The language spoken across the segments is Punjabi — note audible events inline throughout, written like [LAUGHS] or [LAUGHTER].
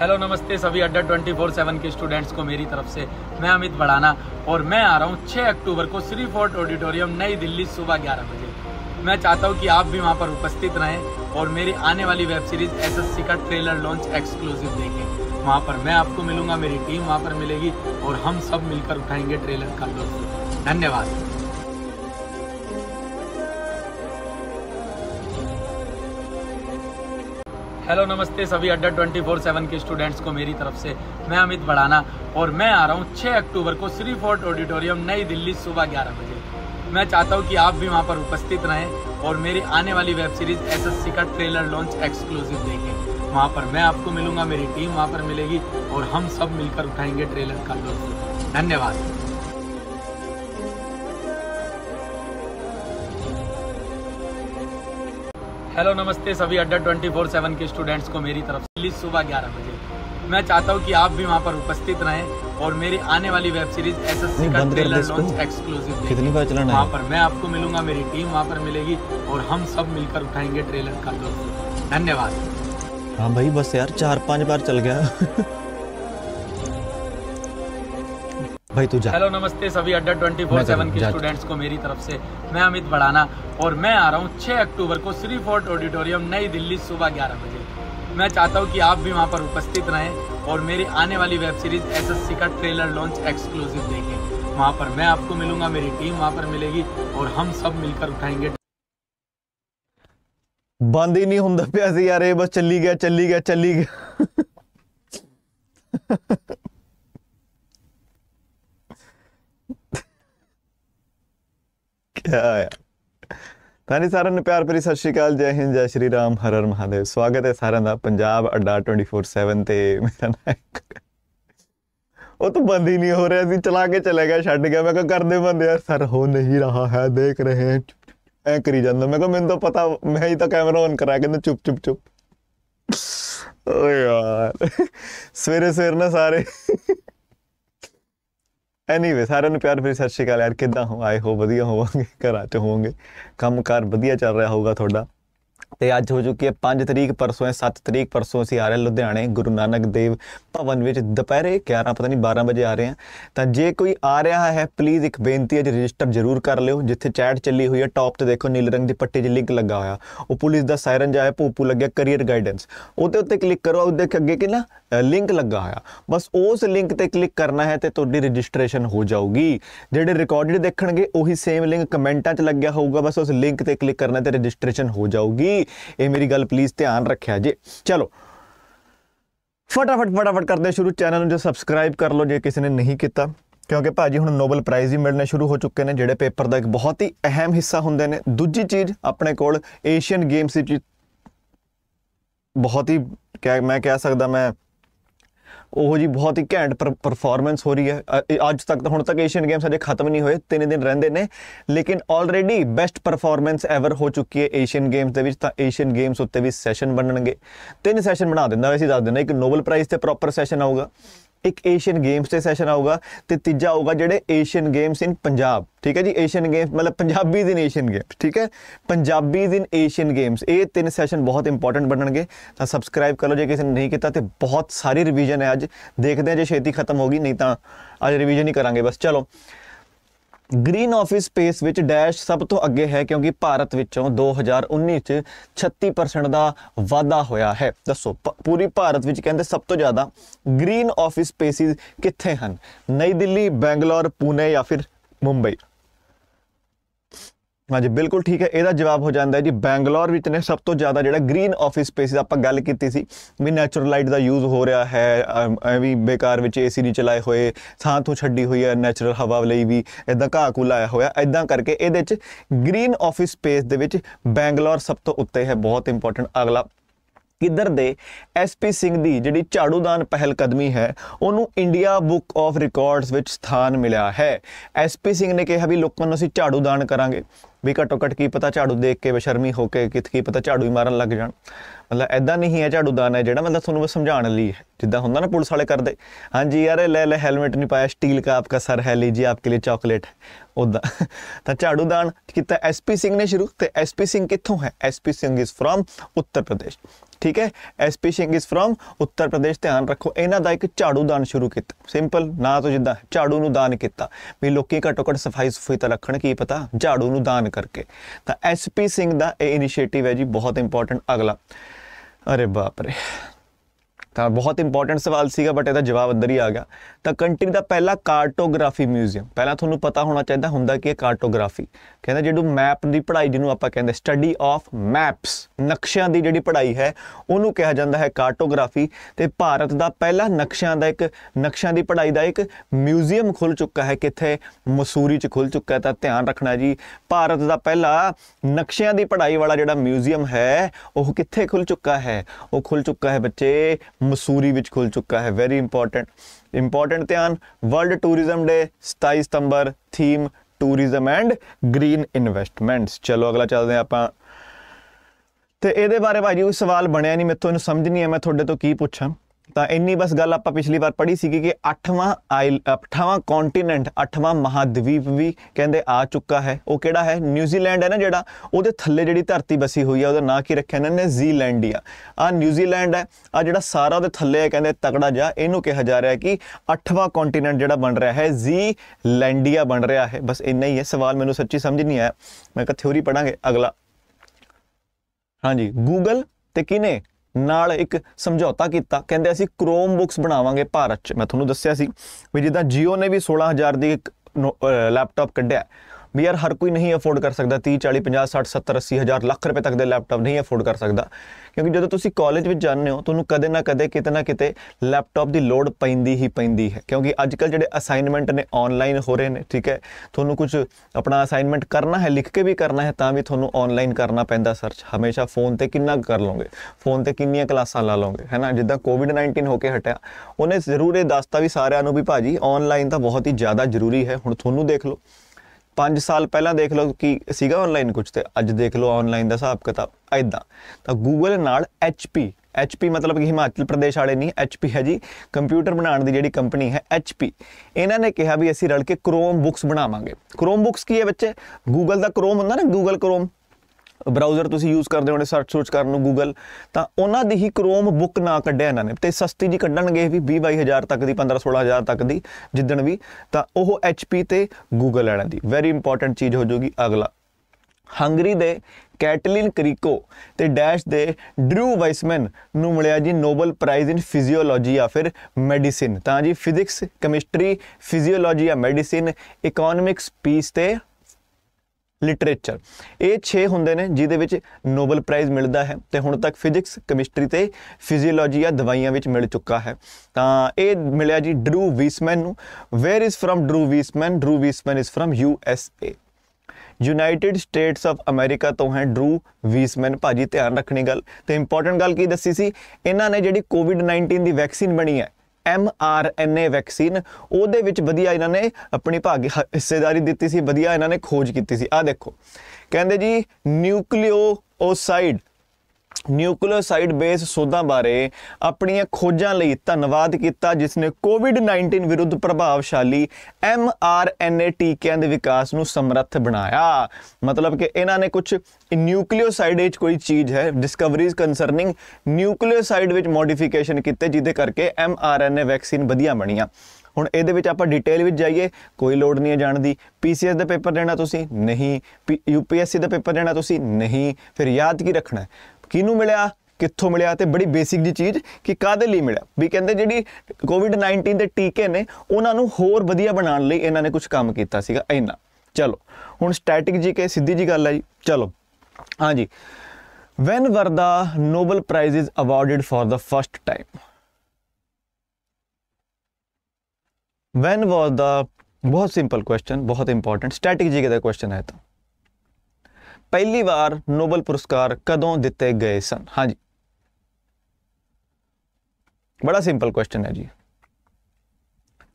हेलो नमस्ते सभी अड्डा ट्वेंटी फोर सेवन के स्टूडेंट्स को मेरी तरफ से मैं अमित बढ़ाना और मैं आ रहा हूँ 6 अक्टूबर को श्री फोर्ट ऑडिटोरियम नई दिल्ली सुबह ग्यारह बजे मैं चाहता हूँ कि आप भी वहाँ पर उपस्थित रहें और मेरी आने वाली वेब सीरीज एसएससी का ट्रेलर लॉन्च एक्सक्लूसिव देखें वहाँ पर मैं आपको मिलूंगा मेरी टीम वहाँ पर मिलेगी और हम सब मिलकर उठाएंगे ट्रेलर का लुत्फ धन्यवाद हेलो नमस्ते सभी अड्डा ट्वेंटी फोर सेवन के स्टूडेंट्स को मेरी तरफ से मैं अमित बढ़ाना और मैं आ रहा हूँ 6 अक्टूबर को श्री फोर्ट ऑडिटोरियम नई दिल्ली सुबह 11 बजे मैं चाहता हूँ कि आप भी वहाँ पर उपस्थित रहें और मेरी आने वाली वेब सीरीज एसएससी का ट्रेलर लॉन्च एक्सक्लूसिव देखें वहाँ पर मैं आपको मिलूंगा मेरी टीम वहाँ पर मिलेगी और हम सब मिलकर उठाएंगे ट्रेलर का लॉन्च धन्यवाद हेलो नमस्ते सभी अड्डा ट्वेंटी फोर सेवन के स्टूडेंट्स को मेरी तरफ से सुबह ग्यारह बजे मैं चाहता हूँ कि आप भी वहाँ पर उपस्थित रहें और मेरी आने वाली web series S S C exclusive कितनी बार वहाँ पर मैं आपको मिलूंगा मेरी टीम वहाँ पर मिलेगी और हम सब मिलकर उठाएंगे ट्रेलर का धन्यवाद हाँ भाई बस यार चार पाँच बार चल गया [LAUGHS] भाई तू जा हेलो नमस्ते सभी अड्डा ट्वेंटी फोर सेवन के स्टूडेंट्स को मेरी तरफ से मैं अमित बढ़ाना और मैं आ रहा हूँ छह अक्टूबर को श्री फोर्ट ऑडिटोरियम नई दिल्ली सुबह ग्यारह बजे मैं चाहता हूँ कि आप भी वहाँ पर उपस्थित रहें और मेरी आने वाली वेब सीरीज एसएससी का ट्रेलर लॉन्च एक्सक्लूसिव देखें वहाँ पर मैं आपको मिलूंगा मेरी टीम वहाँ पर मिलेगी और हम सब मिलकर उठाएंगे बंद ही नहीं होंगे ਪਿਆ ਸੀ ਯਾਰ ਇਹ ਬਸ ਚੱਲੀ ਗਿਆ ਚੱਲੀ ਗਿਆ ਚੱਲੀ ਆਇਆ ਤਾਨੀ ਸਾਰਿਆਂ ਨੂੰ ਪਿਆਰ ਭਰੀ ਸਤਿ ਸ਼੍ਰੀ ਅਕਾਲ ਜੈ ਹਿੰਦ ਜੈ ਸ਼੍ਰੀ ਰਾਮ ਹਰ ਹਰ ਮਹਾਦੇਵ ਸਵਾਗਤ ਹੈ ਸਾਰਿਆਂ ਦਾ ਪੰਜਾਬ ਅੱਡਾ 24/7 ਤੇ ਮੇਰਾ ਨਾਮ ਉਹ ਤਾਂ ਬੰਦ ਹੀ ਨਹੀਂ ਹੋ ਰਿਹਾ ਸੀ ਚਲਾ ਕੇ ਚਲੇ ਗਿਆ ਛੱਡ ਗਿਆ ਮੈਂ ਕਿਹਾ ਕਰਦੇ ਬੰਦੇ ਯਾਰ ਸਰ ਹੋ ਨਹੀਂ ਰਹਾ ਹੈ ਦੇਖ ਰਹੇ ਐ ਕਰੀ ਜਾਂਦਾ ਮੈਂ ਕਿਹਾ ਮੈਨੂੰ ਤਾਂ ਪਤਾ ਮੈਂ ਹੀ ਤਾਂ ਕੈਮਰਾ ਔਨ ਕਰਾ ਕਹਿੰਦਾ ਚੁੱਪ ਚੁੱਪ ਚੁੱਪ ਓ ਯਾਰ ਸਵੇਰੇ ਸਵੇਰ ਨਾ ਸਾਰੇ ਐਨੀਵੇ ਸਾਰਿਆਂ ਨੂੰ ਪਿਆਰ ਭਰੀ ਸਤਿ ਸ਼੍ਰੀ ਅਕਾਲ ਯਾਰ ਕਿੱਦਾਂ ਹੋ ਆਏ ਹੋ ਵਧੀਆ ਹੋਵਾਂਗੇ ਘਰਾਂ 'ਚ ਹੋਵਾਂਗੇ ਕੰਮਕਾਰ ਵਧੀਆ ਚੱਲ ਰਿਹਾ ਹੋਊਗਾ ਤੁਹਾਡਾ ਤੇ ਅੱਜ ਹੋ ਚੁੱਕੀ ਹੈ 5 ਤਰੀਕ ਪਰਸੋਂ ਹੈ 7 ਤਰੀਕ ਪਰਸੋਂ ਅਸੀਂ ਆ ਰਹੇ ਲੁਧਿਆਣੇ ਗੁਰੂ ਨਾਨਕ ਦੇਵ ਭਵਨ ਵਿੱਚ ਦੁਪਹਿਰੇ 11 ਪਤਾ ਨਹੀਂ 12 ਵਜੇ ਆ ਰਹੇ ਆ ਤਾਂ ਜੇ ਕੋਈ ਆ ਰਿਹਾ ਹੈ ਪਲੀਜ਼ ਇੱਕ ਬੇਨਤੀ ਹੈ ਜੀ ਰਜਿਸਟਰ ਜ਼ਰੂਰ ਕਰ ਲਿਓ ਜਿੱਥੇ ਚੈਟ ਚੱਲੀ ਹੋਈ ਹੈ ਟੌਪ ਤੇ ਦੇਖੋ ਨੀਲੇ ਰੰਗ ਦੀ ਪੱਟੀ 'ਚ ਲਿੰਕ ਲੱਗਾ ਹੋਇਆ ਉਹ ਪੁਲਿਸ ਦਾ ਸਾਇਰਨ ਜਾਇ ਭੂਪੂ ਲੱਗਿਆ ਕੈਰੀਅਰ ਗਾਈਡੈਂਸ ਉਹਦੇ ਉੱਤੇ ਕਲਿੱਕ ਕਰੋ ਦੇਖ ਅੱਗੇ ਕਿ ਨਾ ਲਿੰਕ ਲੱਗਾ ਹੋਇਆ ਬਸ ਉਸ ਲਿੰਕ ਤੇ ਕਲਿੱਕ ਕਰਨਾ ਹੈ ਤੇ ਤੁਹਾਡੀ ਰਜਿਸਟ੍ਰੇਸ਼ਨ ਹੋ ਜਾਊਗੀ ਜਿਹੜੇ ਰਿਕਾਰਡਡ ਦੇਖਣਗੇ ਉਹੀ ਸੇਮ ਲਿੰਕ ਕਮੈਂਟਾਂ 'ਚ ਲੱਗਿਆ ਹੋਊਗਾ ਬਸ ਉਸ ਲਿੰਕ ਤੇ ਕਲਿੱਕ ਕਰਨਾ ਤੇ ਰਜਿਸਟ੍ਰੇਸ਼ਨ ਹੋ ਜਾਊਗੀ ਜੀ ਇਹ ਮੇਰੀ ਗੱਲ ਪਲੀਜ਼ ਧਿਆਨ ਰੱਖਿਆ ਜੇ ਚਲੋ ਫਟਾਫਟ ਫਟਾਫਟ ਕਰਦੇ ਸ਼ੁਰੂ ਚੈਨਲ ਨੂੰ ਜੇ ਸਬਸਕ੍ਰਾਈਬ ਕਰ ਲਓ ਜੇ ਕਿਸੇ ਨੇ ਨਹੀਂ ਕੀਤਾ ਕਿਉਂਕਿ ਭਾਜੀ ਹੁਣ ਨੋਬਲ ਪ੍ਰਾਈਜ਼ ਹੀ ਮਿਲਣੇ ਸ਼ੁਰੂ ਹੋ ਚੁੱਕੇ ਨੇ ਜਿਹੜੇ ਪੇਪਰ ਦਾ ਇੱਕ ਬਹੁਤ ਹੀ ਅਹਿਮ ਹਿੱਸਾ ਹੁੰਦੇ ਨੇ ਦੂਜੀ ਚੀਜ਼ ਆਪਣੇ ਕੋਲ ਏਸ਼ੀਅਨ ਗੇਮਸ ਵਿੱਚ ਬਹੁਤ ਹੀ ਮੈਂ ਕਹਿ ਸਕਦਾ ਮੈਂ ਉਹੋ ਜੀ ਬਹੁਤ ਹੀ ਘੈਂਟ ਪਰਫਾਰਮੈਂਸ ਹੋ ਰਹੀ ਹੈ ਅੱਜ ਤੱਕ ਤਾਂ ਹੁਣ ਤੱਕ ਏਸ਼ੀਅਨ ਗੇਮਸ ਅਜੇ ਖਤਮ ਨਹੀਂ ਹੋਏ ਤਿੰਨ ਦਿਨ ਰਹਿੰਦੇ ਨੇ ਲੇਕਿਨ ਆਲਰੇਡੀ ਬੈਸਟ ਪਰਫਾਰਮੈਂਸ ਐਵਰ ਹੋ ਚੁੱਕੀ ਹੈ ਏਸ਼ੀਅਨ ਗੇਮਸ ਦੇ ਵਿੱਚ ਤਾਂ ਏਸ਼ੀਅਨ ਗੇਮਸ ਉੱਤੇ ਵੀ ਸੈਸ਼ਨ ਬਣਨਗੇ ਤਿੰਨ ਸੈਸ਼ਨ ਬਣਾ ਦਿੰਦਾ ਵੈਸੇ ਦੱਸ ਦਿੰਦਾ ਇੱਕ ਨੋਬਲ ਪ੍ਰਾਈਜ਼ ਤੇ ਪ੍ਰੋਪਰ ਸੈਸ਼ਨ ਆਊਗਾ ਇੱਕ ਏਸ਼ੀਅਨ ਗੇਮਸ ਤੇ ਸੈਸ਼ਨ ਆਊਗਾ ਤੇ ਤੀਜਾ ਆਊਗਾ ਜਿਹੜੇ ਏਸ਼ੀਅਨ ਗੇਮਸ ਇਨ ਪੰਜਾਬ ਠੀਕ ਹੈ ਜੀ ਏਸ਼ੀਅਨ ਗੇਮਸ ਮਤਲਬ ਪੰਜਾਬੀ ਦਿਨ ਏਸ਼ੀਅਨ ਗੇਮਸ ਠੀਕ ਹੈ ਪੰਜਾਬੀ ਦਿਨ ਏਸ਼ੀਅਨ ਗੇਮਸ ਇਹ ਤਿੰਨ ਸੈਸ਼ਨ ਬਹੁਤ ਇੰਪੋਰਟੈਂਟ ਬਣਨਗੇ ਤਾਂ ਸਬਸਕ੍ਰਾਈਬ ਕਰ ਲਓ ਜੇ ਕਿਸੇ ਨੇ ਨਹੀਂ ਕੀਤਾ ਤੇ ਬਹੁਤ ਸਾਰੀ ਰਿਵੀਜ਼ਨ ਹੈ ਅੱਜ ਦੇਖਦੇ ਹਾਂ ਜੇ ਛੇਤੀ ਖਤਮ ਹੋ ਗਈ ਨਹੀਂ ਤਾਂ ਅੱਜ ਰਿਵੀਜ਼ਨ ਹੀ ਕਰਾਂਗੇ ਬਸ ਚਲੋ ਗ੍ਰੀਨ ਆਫਿਸ ਸਪੇਸ ਵਿੱਚ ਡੈਸ਼ ਸਭ ਤੋਂ ਅੱਗੇ ਹੈ ਕਿਉਂਕਿ ਭਾਰਤ ਵਿੱਚੋਂ 2019 ਚ 36% ਦਾ ਵਾਧਾ ਹੋਇਆ ਹੈ ਦੱਸੋ ਪੂਰੀ ਭਾਰਤ ਵਿੱਚ ਕਹਿੰਦੇ ਸਭ ਤੋਂ ਜ਼ਿਆਦਾ ਗ੍ਰੀਨ ਆਫਿਸ ਸਪੇਸਿਸ ਕਿੱਥੇ ਹਨ ਨਈ ਦਿੱਲੀ ਬੈਂਗਲੌਰ ਪੂਨੇ ਜਾਂ ਫਿਰ ਮੁੰਬਈ ਹਾਂਜੀ ਬਿਲਕੁਲ ਠੀਕ ਹੈ ਇਹਦਾ ਜਵਾਬ ਹੋ ਜਾਂਦਾ ਜੀ ਬੈਂਗਲੌਰ ਵਿੱਚ ਨੇ ਸਭ ਤੋਂ ਜ਼ਿਆਦਾ ਜਿਹੜਾ ਗ੍ਰੀਨ ਆਫਿਸ ਸਪੇਸਿਸ ਆਪਾਂ ਗੱਲ ਕੀਤੀ ਸੀ ਵੀ ਨੇਚਰਲ ਲਾਈਟ ਦਾ ਯੂਜ਼ ਹੋ ਰਿਹਾ ਹੈ ਵੀ ਬੇਕਾਰ ਵਿੱਚ ਏਸੀ ਨਹੀਂ ਚਲਾਏ ਹੋਏ ਥਾਂ ਤੋਂ ਛੱਡੀ ਹੋਈ ਹੈ ਨੇਚਰਲ ਹਵਾ ਲਈ ਵੀ ਇਦਾਂ ਘਾਹ ਕੁ ਲਾਇਆ ਹੋਇਆ ਇਦਾਂ ਕਰਕੇ ਇਹਦੇ ਵਿੱਚ ਗ੍ਰੀਨ ਆਫਿਸ ਸਪੇਸ ਦੇ ਵਿੱਚ ਬੈਂਗਲੌਰ ਸਭ ਤੋਂ ਉੱਤੇ ਹੈ ਬਹੁਤ ਇੰਪੋਰਟੈਂਟ ਅਗਲਾ ਕਿੱਧਰ ਦੇ ਐਸਪੀ ਸਿੰਘ ਦੀ ਜਿਹੜੀ ਝਾੜੂਦਾਨ ਪਹਿਲ ਕਦਮੀ ਹੈ ਉਹਨੂੰ ਇੰਡੀਆ ਬੁੱਕ ਆਫ ਰਿਕਾਰਡਸ ਵਿੱਚ ਸਥਾਨ ਮਿਲਿਆ ਹੈ ਐਸਪੀ ਸਿੰਘ ਨੇ ਕਿਹਾ ਵੀ ਲੋਕਾਂ ਨੂੰ ਅਸੀਂ ਝਾੜੂਦਾਨ ਕਰਾਂਗੇ ਵੀ ਘਟੋ ਘਟ ਕੀ ਪਤਾ ਝਾੜੂ ਦੇਖ ਕੇ ਬਸ਼ਰਮੀ ਹੋ ਕੇ ਕਿਤ ਕੀ ਪਤਾ ਝਾੜੂ ਹੀ ਮਾਰਨ ਲੱਗ ਜਾਣ ਮਤਲਬ ਐਦਾਂ ਨਹੀਂ ਹੈ ਝਾੜੂਦਾਨ ਹੈ ਜਿਹੜਾ ਮੈਂ ਤੁਹਾਨੂੰ ਬਸ ਸਮਝਾਉਣ ਲਈ ਹੈ ਜਿੱਦਾਂ ਹੁੰਦਾ ਨਾ ਪੁਲਿਸ ਵਾਲੇ ਕਰਦੇ ਹਾਂਜੀ ਯਾਰ ਲੈ ਲੈ ਹੈਲਮਟ ਨਹੀਂ ਪਾਇਆ ਸਟੀਲ ਦਾ ਆਪਕਾ ਸਰ ਹੈ ਲੀਜੀ ਆਪਕੇ ਲਈ ਚਾਕਲੇਟ ਉਦਾਂ ਤਾਂ ਝਾੜੂਦਾਨ ਕੀਤਾ ਐਸਪੀ ਸਿੰਘ ਨੇ ਸ਼ੁਰੂ ਤੇ ਐਸਪੀ ਸਿੰਘ ਕਿੱਥੋਂ ਹੈ ਐਸਪੀ ਸਿੰਘ ਇਜ਼ ਫਰਮ ਉੱਤਰ ਪ੍ਰਦੇਸ਼ ਠੀਕ ਹੈ ਐਸਪੀ ਸਿੰਘ ਇਸ ਫਰਮ ਉੱਤਰ ਪ੍ਰਦੇਸ਼ ਧਿਆਨ ਰੱਖੋ ਇਹਨਾਂ ਦਾ ਇੱਕ ਝਾੜੂ ਦਾਨ ਸ਼ੁਰੂ ਕੀਤਾ ਸਿੰਪਲ ਨਾ ਤੋਂ ਜਿੱਦਾਂ ਝਾੜੂ ਨੂੰ ਦਾਨ ਕੀਤਾ ਵੀ ਲੋਕੀ ਘਟੋ ਘਟ ਸਫਾਈ ਸੁਫਾਈ ਤਾਂ ਰੱਖਣ ਕੀ ਪਤਾ ਝਾੜੂ ਨੂੰ ਦਾਨ ਕਰਕੇ ਤਾਂ ਐਸਪੀ ਸਿੰਘ ਦਾ ਇਹ ਇਨੀਸ਼ੀਏਟਿਵ ਹੈ ਜੀ ਬਹੁਤ ਇੰਪੋਰਟੈਂਟ ਅਗਲਾ ਅਰੇ ਬਾਪ ਰੇ ਤਾਂ ਬਹੁਤ ਇੰਪੋਰਟੈਂਟ ਸਵਾਲ ਸੀਗਾ ਬਟ ਇਹਦਾ ਜਵਾਬ ਅੰਦਰ ਹੀ ਆ ਗਿਆ ਤਾਂ ਕੰਟਰੀ ਦਾ ਪਹਿਲਾ ਕਾਰਟੋਗ੍ਰਾਫੀ ਮਿਊਜ਼ੀਅਮ ਪਹਿਲਾਂ ਤੁਹਾਨੂੰ ਪਤਾ ਹੋਣਾ ਚਾਹੀਦਾ ਹੁੰਦਾ ਕਿ ਇਹ ਕਾਰਟੋਗ੍ਰਾਫੀ ਕਹਿੰਦਾ ਜਿਹੜੂ ਮੈਪ ਦੀ ਪੜ੍ਹਾਈ ਜਿਹਨੂੰ ਆਪਾਂ ਕਹਿੰਦੇ ਸਟੱਡੀ ਆਫ ਮੈਪਸ ਨਕਸ਼ਿਆਂ ਦੀ ਜਿਹੜੀ ਪੜ੍ਹਾਈ ਹੈ ਉਹਨੂੰ ਕਿਹਾ ਜਾਂਦਾ ਹੈ ਕਾਰਟੋਗ੍ਰਾਫੀ ਤੇ ਭਾਰਤ ਦਾ ਪਹਿਲਾ ਨਕਸ਼ਿਆਂ ਦਾ ਇੱਕ ਨਕਸ਼ਿਆਂ ਦੀ ਪੜ੍ਹਾਈ ਦਾ ਇੱਕ ਮਿਊਜ਼ੀਅਮ ਖੁੱਲ ਚੁੱਕਾ ਹੈ ਕਿੱਥੇ ਮਸੂਰੀ 'ਚ ਖੁੱਲ ਚੁੱਕਾ ਹੈ ਤਾਂ ਧਿਆਨ ਰੱਖਣਾ ਜੀ ਭਾਰਤ ਦਾ ਪਹਿਲਾ ਨਕਸ਼ਿਆਂ ਦੀ ਪੜ੍ਹਾਈ ਵਾਲਾ ਜਿਹੜਾ ਮਿਊਜ਼ੀਅਮ ਹੈ ਉਹ ਕਿੱਥੇ ਖੁੱਲ ਚੁੱਕਾ ਹੈ ਉਹ ਖੁੱਲ ਚੁੱਕਾ ਹੈ ਬੱਚੇ ਮਸੂਰੀ ਵਿੱਚ ਖੁੱਲ ਚੁੱਕਾ ਹੈ ਵੈਰੀ ਇੰਪੋਰਟੈਂਟ ਇੰਪੋਰਟੈਂਟ ਧਿਆਨ ਵਰਲਡ ਟੂਰਿਜ਼ਮ ਡੇ 27 ਸਤੰਬਰ theme tourism and green investments ਚਲੋ ਅਗਲਾ ਚੱਲਦੇ ਆ ਆਪਾਂ ਤੇ ਇਹਦੇ ਬਾਰੇ ਭਾਜੀ ਕੋਈ ਸਵਾਲ ਬਣਿਆ ਨਹੀਂ ਮੈਥੋਂ ਇਹਨੂੰ ਸਮਝ ਨਹੀਂ ਆ ਮੈਂ ਤੁਹਾਡੇ ਤੋਂ ਕੀ ਪੁੱਛਾਂ ਤਾਂ ਇੰਨੀ ਬਸ ਗੱਲ ਆਪਾਂ ਪਿਛਲੀ ਵਾਰ ਪੜ੍ਹੀ ਸੀ ਕਿ 8ਵਾਂ 8ਵਾਂ ਕੰਟੀਨੈਂਟ 8ਵਾਂ ਮਹਾਦਵੀਪ ਵੀ ਕਹਿੰਦੇ ਆ ਚੁੱਕਾ ਹੈ ਉਹ ਕਿਹੜਾ ਹੈ ਨਿਊਜ਼ੀਲੈਂਡ ਹੈ ਨਾ ਜਿਹੜਾ ਉਹਦੇ ਥੱਲੇ ਜਿਹੜੀ ਧਰਤੀ ਬਸੀ ਹੋਈ ਹੈ ਉਹਦਾ ਨਾਂ ਕੀ ਰੱਖਿਆ ਨੇ ਨਿਊਜ਼ੀਲੈਂਡੀਆ ਆ ਨਿਊਜ਼ੀਲੈਂਡ ਹੈ ਆ ਜਿਹੜਾ ਸਾਰਾ ਉਹਦੇ ਥੱਲੇ ਹੈ ਕਹਿੰਦੇ ਤਕੜਾ ਜਾ ਇਹਨੂੰ ਕਿਹਾ ਜਾ ਰਿਹਾ ਕਿ 8ਵਾਂ ਕੰਟੀਨੈਂਟ ਜਿਹੜਾ ਬਣ ਰਿਹਾ ਹੈ ਜ਼ੀਲੈਂਡੀਆ ਬਣ ਰਿਹਾ ਹੈ ਬਸ ਇੰਨਾ ਹੀ ਹੈ ਸਵਾਲ ਮੈਨੂੰ ਸੱਚੀ ਸਮਝ ਨਹੀਂ ਆਇਆ ਮੈਂ ਕਿਹਾ ਥਿਉਰੀ ਪੜਾਂਗੇ ਅਗਲਾ ਹਾਂਜੀ ਗੂਗਲ ਤੇ ਕਿਨੇ ਨਾਲ ਇੱਕ ਸਮਝੌਤਾ ਕੀਤਾ ਕਹਿੰਦੇ ਅਸੀਂ ਕ੍ਰੋਮ ਬੁੱਕਸ ਬਣਾਵਾਂਗੇ ਭਾਰਤ 'ਚ ਮੈਂ ਤੁਹਾਨੂੰ ਦੱਸਿਆ ਸੀ ਵੀ ਜਿੱਦਾਂ Jio ਨੇ ਵੀ 16000 ਦੀ ਇੱਕ ਲੈਪਟਾਪ ਕੱਢਿਆ ਵੀ ਯਾਰ ਹਰ ਕੋਈ ਨਹੀਂ ਅਫੋਰਡ ਕਰ ਸਕਦਾ 30 40 50 60 70 80 ਹਜ਼ਾਰ ਲੱਖ ਰੁਪਏ ਤੱਕ ਦੇ ਲੈਪਟਾਪ ਨਹੀਂ ਅਫੋਰਡ ਕਰ ਸਕਦਾ ਕਿਉਂਕਿ ਜਦੋਂ ਤੁਸੀਂ ਕਾਲਜ ਵਿੱਚ ਜਾਂਦੇ ਹੋ ਤੁਹਾਨੂੰ ਕਦੇ ਨਾ ਕਦੇ ਕਿਤੇ ਨਾ ਕਿਤੇ ਲੈਪਟਾਪ ਦੀ ਲੋੜ ਪੈਂਦੀ ਹੀ ਪੈਂਦੀ ਹੈ ਕਿਉਂਕਿ ਅੱਜ ਕੱਲ ਜਿਹੜੇ ਅਸਾਈਨਮੈਂਟ ਨੇ ਆਨਲਾਈਨ ਹੋ ਰਹੇ ਨੇ ਠੀਕ ਹੈ ਤੁਹਾਨੂੰ ਕੁਝ ਆਪਣਾ ਅਸਾਈਨਮੈਂਟ ਕਰਨਾ ਹੈ ਲਿਖ ਕੇ ਵੀ ਕਰਨਾ ਹੈ ਤਾਂ ਵੀ ਤੁਹਾਨੂੰ ਆਨਲਾਈਨ ਕਰਨਾ ਪੈਂਦਾ ਸਰਚ ਹਮੇਸ਼ਾ ਫੋਨ ਤੇ ਕਿੰਨਾ ਕਰ ਲਓਗੇ ਫੋਨ ਤੇ ਕਿੰਨੀਆਂ ਕਲਾਸਾਂ ਲਾ ਲਓਗੇ ਹੈਨਾ ਜਿੱਦਾਂ ਕੋਵਿਡ-19 ਹੋ ਕੇ ਹਟਿਆ ਉਹਨੇ ਜ਼ਰੂਰ ਇਹ ਦੱਸਤਾ ਵੀ ਸਾਰਿਆਂ ਨੂੰ ਵੀ ਭਾਜੀ ਆਨਲਾਈਨ ਤਾਂ ਬਹੁਤ ਹੀ ਜ਼ਿਆਦਾ ਜ਼ਰੂਰੀ ਹੈ ਹੁਣ ਤੁਹਾਨੂੰ ਦੇਖ ਲਓ 5 ਸਾਲ ਪਹਿਲਾਂ ਦੇਖ ਲਓ ਕੀ ਸੀਗਾ ਆਨਲਾਈਨ ਕੁਝ ਤੇ ਅੱਜ ਦੇਖ ਲਓ ਆਨਲਾਈਨ ਦਾ ਹਿਸਾਬ ਕਿਤਾਬ ਐਦਾਂ ਤਾਂ ਗੂਗਲ ਨਾਲ HP HP ਮਤਲਬ ਕਿ ਹਿਮਾਚਲ ਪ੍ਰਦੇਸ਼ ਵਾਲੇ ਨਹੀਂ HP ਹੈ ਜੀ ਕੰਪਿਊਟਰ ਬਣਾਉਣ ਦੀ ਜਿਹੜੀ ਕੰਪਨੀ ਹੈ HP ਇਹਨਾਂ ਨੇ ਕਿਹਾ ਵੀ ਅਸੀਂ ਰਲ ਕੇ Chrome ਬੁక్స్ ਬਣਾਵਾਂਗੇ Chrome ਬੁక్స్ ਕੀ ਹੈ ਬੱਚੇ Google ਦਾ Chrome ਹੁੰਦਾ ਨਾ Google Chrome ਬਰਾਊਜ਼ਰ ਤੁਸੀਂ ਯੂਜ਼ ਕਰਦੇ ਹੋਣੇ ਸਰਚ ਸਰਚ ਕਰਨ ਨੂੰ ਗੂਗਲ ਤਾਂ ਉਹਨਾਂ ਦੀ ਹੀ ਕ੍ਰੋਮ ਬੁੱਕ ਨਾ ਕੱਢਿਆ ਇਹਨਾਂ ਨੇ ਤੇ ਸਸਤੀ ਜੀ ਕੱਢਣਗੇ ਵੀ 20-22000 ਤੱਕ ਦੀ 15-16000 ਤੱਕ ਦੀ ਜਿੱਦਣ ਵੀ ਤਾਂ ਉਹ HP ਤੇ ਗੂਗਲ ਵਾਲਿਆਂ ਦੀ ਵੈਰੀ ਇੰਪੋਰਟੈਂਟ ਚੀਜ਼ ਹੋ ਜਾਊਗੀ ਅਗਲਾ ਹੰਗਰੀ ਦੇ ਕੈਟਲਿਨ ਕ੍ਰਿਕੋ ਤੇ ਡੈਸ਼ ਦੇ ਡਰੂ ਵਾਈਸਮੈਨ ਨੂੰ ਮਿਲਿਆ ਜੀ ਨੋਬਲ ਪ੍ਰਾਈਜ਼ ਇਨ ਫਿਜ਼ੀਓਲੋਜੀ ਆ ਫਿਰ ਮੈਡੀਸਿਨ ਤਾਂ ਜੀ ਫਿਜ਼ਿਕਸ ਕੈਮਿਸਟਰੀ ਫਿਜ਼ੀਓਲੋਜੀ ਆ ਮੈਡੀਸਿਨ ਇਕਨੋਮਿਕਸ ਪੀਸ ਤੇ ਲਿਟਰੇਚਰ ਇਹ 6 ਹੁੰਦੇ ਨੇ ਜਿਦੇ ਵਿੱਚ ਨੋਬਲ ਪ੍ਰਾਈਜ਼ ਮਿਲਦਾ ਹੈ ਤੇ ਹੁਣ ਤੱਕ ਫਿਜ਼ਿਕਸ ਕੈਮਿਸਟਰੀ ਤੇ ਫਿਜ਼ੀਓਲੋਜੀ ਆ ਦਵਾਈਆਂ ਵਿੱਚ ਮਿਲ ਚੁੱਕਾ ਹੈ ਤਾਂ ਇਹ ਮਿਲਿਆ ਜੀ ਡਰੂ ਵੀਸਮੈਨ ਨੂੰ where is from Drew Weissman Drew Weissman is from U S A United States of America ਤੋਂ ਹੈ ਡਰੂ ਵੀਸਮੈਨ ਭਾਜੀ ਧਿਆਨ ਰੱਖਣੀ ਗੱਲ ਤੇ ਇੰਪੋਰਟੈਂਟ ਗੱਲ ਕੀ ਦੱਸੀ ਸੀ ਇਹਨਾਂ ਨੇ ਜਿਹੜੀ ਕੋਵਿਡ-19 ਦੀ ਵੈਕਸੀਨ ਬਣੀ ਹੈ mRNA ਵੈਕਸੀਨ ਉਹਦੇ ਵਿੱਚ ਵਧੀਆ ਇਹਨਾਂ ਨੇ ਆਪਣੀ ਭਾਗੀ ਹਿੱਸੇਦਾਰੀ ਦਿੱਤੀ ਸੀ ਵਧੀਆ ਇਹਨਾਂ ਨੇ ਖੋਜ ਕੀਤੀ ਸੀ ਆ ਦੇਖੋ ਕਹਿੰਦੇ ਜੀ ਨਿਊਕਲੀਓਸਾਈਡ ਨਿਊਕਲੀਓਸਾਈਡ ਬੇਸ ਸੋਧਾਂ ਬਾਰੇ ਆਪਣੀਆਂ ਖੋਜਾਂ ਲਈ ਧੰਨਵਾਦ ਕੀਤਾ ਜਿਸ ਨੇ ਕੋਵਿਡ-19 ਵਿਰੁੱਧ ਪ੍ਰਭਾਵਸ਼ਾਲੀ ਐਮ ਆਰ ਐਨ ਏ ਟੀਕਿਆਂ ਦੇ ਵਿਕਾਸ ਨੂੰ ਸਮਰੱਥ ਬਣਾਇਆ ਮਤਲਬ ਕਿ ਇਹਨਾਂ ਨੇ ਕੁਝ ਨਿਊਕਲੀਓਸਾਈਡ ਵਿੱਚ ਕੋਈ ਚੀਜ਼ ਹੈ ਡਿਸਕਵਰੀਜ਼ ਕਨਸਰਨਿੰਗ ਨਿਊਕਲੀਓਸਾਈਡ ਵਿੱਚ ਮੋਡੀਫਿਕੇਸ਼ਨ ਕੀਤੇ ਜਿਹਦੇ ਕਰਕੇ M R N A vaccine ਵਧੀਆ ਬਣੀਆਂ ਹੁਣ ਇਹਦੇ ਵਿੱਚ ਆਪਾਂ ਡਿਟੇਲ ਵਿੱਚ ਜਾਈਏ ਕੋਈ ਲੋੜ ਨਹੀਂ ਹੈ ਜਾਣ ਦੀ ਪੀਸੀਐਸ ਦਾ ਪੇਪਰ ਦੇਣਾ ਤੁਸੀਂ ਨਹੀਂ ਯੂਪੀਐਸਸੀ ਦਾ ਪੇਪਰ ਦੇਣਾ ਤੁਸੀਂ ਨਹੀਂ ਫਿਰ ਯਾਦ ਕੀ ਰੱਖਣਾ ਕਿਹਨੂੰ ਮਿਲਿਆ ਕਿੱਥੋਂ ਮਿਲਿਆ ਤੇ ਬੜੀ ਬੇਸਿਕ ਜੀ ਚੀਜ਼ ਕਿ ਕਾਦੇ ਲਈ ਮਿਲਿਆ ਵੀ ਕਹਿੰਦੇ ਜਿਹੜੀ ਕੋਵਿਡ-19 ਦੇ ਟੀਕੇ ਨੇ ਉਹਨਾਂ ਨੂੰ ਹੋਰ ਵਧੀਆ ਬਣਾਉਣ ਲਈ ਇਹਨਾਂ ਨੇ ਕੁਝ ਕੰਮ ਕੀਤਾ ਸੀਗਾ ਇੰਨਾ ਚਲੋ ਹੁਣ ਸਟੈਟਿਕ ਜੀ ਕੇ ਸਿੱਧੀ ਜੀ ਗੱਲ ਹੈ ਜੀ ਚਲੋ ਹਾਂਜੀ when were the nobel prize is awarded for the first time when was the बहुत ਬਹੁਤ क्वेश्चन बहुत इंपॉर्टेंट स्टैटिक जीके का क्वेश्चन है तो ਪਹਿਲੀ ਵਾਰ ਨੋਬਲ ਪੁਰਸਕਾਰ ਕਦੋਂ ਦਿੱਤੇ ਗਏ ਸਨ ਹਾਂਜੀ ਬੜਾ ਸਿੰਪਲ ਕੁਐਸਚਨ ਹੈ ਜੀ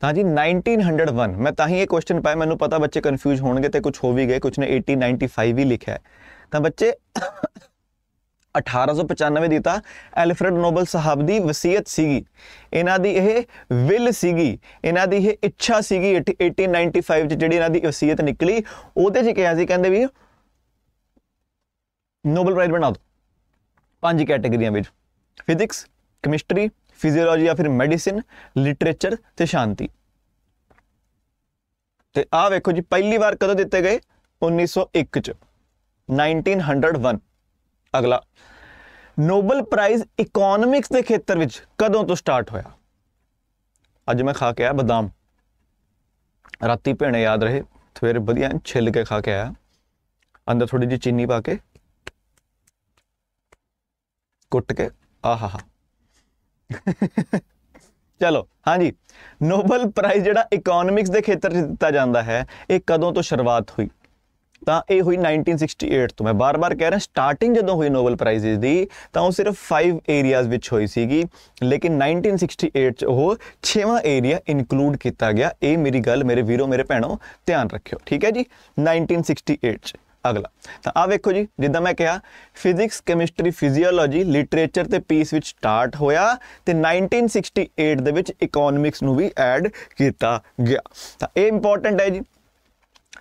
ਤਾਂ ਜੀ 1901 ਮੈਂ ਤਾਂ ਹੀ ਇਹ ਕੁਐਸਚਨ ਪਾਇਆ ਮੈਨੂੰ ਪਤਾ ਬੱਚੇ ਕਨਫਿਊਜ਼ ਹੋਣਗੇ ਤੇ ਕੁਝ ਹੋ ਵੀ ਗਏ ਕੁਝ ਨੇ 1895 ਹੀ ਲਿਖਿਆ ਤਾਂ ਬੱਚੇ 1895 ਦੀ ਤਾਂ ਐਲਫਰਡ ਨੋਬਲ ਸਾਹਿਬ ਦੀ ਵਸੀਅਤ ਸੀਗੀ ਇਹਨਾਂ ਦੀ ਇਹ ਵਿਲ ਸੀਗੀ ਇਹਨਾਂ ਦੀ ਇਹ ਇੱਛਾ ਸੀਗੀ 1895 ਚ ਜਿਹੜੀ ਇਹਨਾਂ ਦੀ ਵਸੀਅਤ ਨਿਕਲੀ ਉਹਦੇ 'ਚ ਕਿਹਾ ਸੀ ਕਹਿੰਦੇ ਵੀ ਨੋਬਲ ਪ੍ਰਾਈਜ਼ ਬਣਾ ਦੋ ਪੰਜ ਕੈਟਾਗਰੀਆਂ ਵਿੱਚ ਫਿਜ਼ਿਕਸ ਕੈਮਿਸਟਰੀ ਫਿਜ਼ੀਓਲੋਜੀ ਜਾਂ ਫਿਰ ਮੈਡੀਸਿਨ ਲਿਟਰੇਚਰ ਤੇ ਸ਼ਾਂਤੀ ਤੇ ਆਹ ਵੇਖੋ ਜੀ ਪਹਿਲੀ ਵਾਰ ਕਦੋਂ ਦਿੱਤੇ ਗਏ 1901 ਚ 1901 ਅਗਲਾ ਨੋਬਲ ਪ੍ਰਾਈਜ਼ ਇਕਨੋਮਿਕਸ ਦੇ ਖੇਤਰ ਵਿੱਚ ਕਦੋਂ ਤੋਂ ਸਟਾਰਟ ਹੋਇਆ ਅੱਜ ਮੈਂ ਖਾ ਕੇ ਆਇਆ ਬਦਾਮ ਰਾਤੀ ਭੇਣੇ ਯਾਦ ਰਹੇ ਫਿਰ ਵਧੀਆ ਛਿੱਲ ਕੇ ਖਾ ਕੇ ਆਇਆ ਅੰਦਰ ਥੋੜੀ ਜਿਹੀ ਚੀਨੀ ਪਾ ਕੇ ਕੁੱਟ ਕੇ ਆਹਾਹਾ ਚਲੋ ਹਾਂਜੀ ਨੋਬਲ ਪ੍ਰਾਈਜ਼ ਜਿਹੜਾ ਇਕਨੋਮਿਕਸ ਦੇ ਖੇਤਰ 'ਚ ਦਿੱਤਾ ਜਾਂਦਾ ਹੈ ਇਹ ਕਦੋਂ ਤੋਂ ਸ਼ੁਰੂਆਤ ਹੋਈ ਤਾਂ ਇਹ ਹੋਈ 1968 ਤੋਂ ਮੈਂ ਬਾਰ-ਬਾਰ ਕਹਿ ਰਿਹਾ ਸਟਾਰਟਿੰਗ ਜਦੋਂ ਹੋਈ ਨੋਬਲ ਪ੍ਰਾਈਜ਼ ਦੀ ਤਾਂ ਉਹ ਸਿਰਫ 5 ਏਰੀਆਜ਼ ਵਿੱਚ ਹੋਈ ਸੀਗੀ ਲੇਕਿਨ 1968 ਚ ਉਹ 6ਵਾਂ ਏਰੀਆ ਇਨਕਲੂਡ ਕੀਤਾ ਗਿਆ ਇਹ ਮੇਰੀ ਗੱਲ ਮੇਰੇ ਵੀਰੋ ਮੇਰੇ ਭੈਣੋ ਧਿਆਨ ਰੱਖਿਓ ਠੀਕ ਹੈ ਜੀ 1968 ਚ ਅਗਲਾ ਤਾਂ ਆ ਵੇਖੋ ਜੀ ਜਿੱਦਾਂ ਮੈਂ ਕਿਹਾ ਫਿਜ਼ਿਕਸ ਕੈਮਿਸਟਰੀ ਫਿਜ਼ੀਓਲੋਜੀ ਲਿਟਰੇਚਰ ਤੇ ਪੀਸ ਵਿੱਚ ਸਟਾਰਟ ਹੋਇਆ ਤੇ 1968 ਦੇ ਵਿੱਚ ਇਕਨੋਮਿਕਸ ਨੂੰ ਵੀ ਐਡ ਕੀਤਾ ਗਿਆ ਤਾਂ ਇਹ ਇੰਪੋਰਟੈਂਟ ਹੈ ਜੀ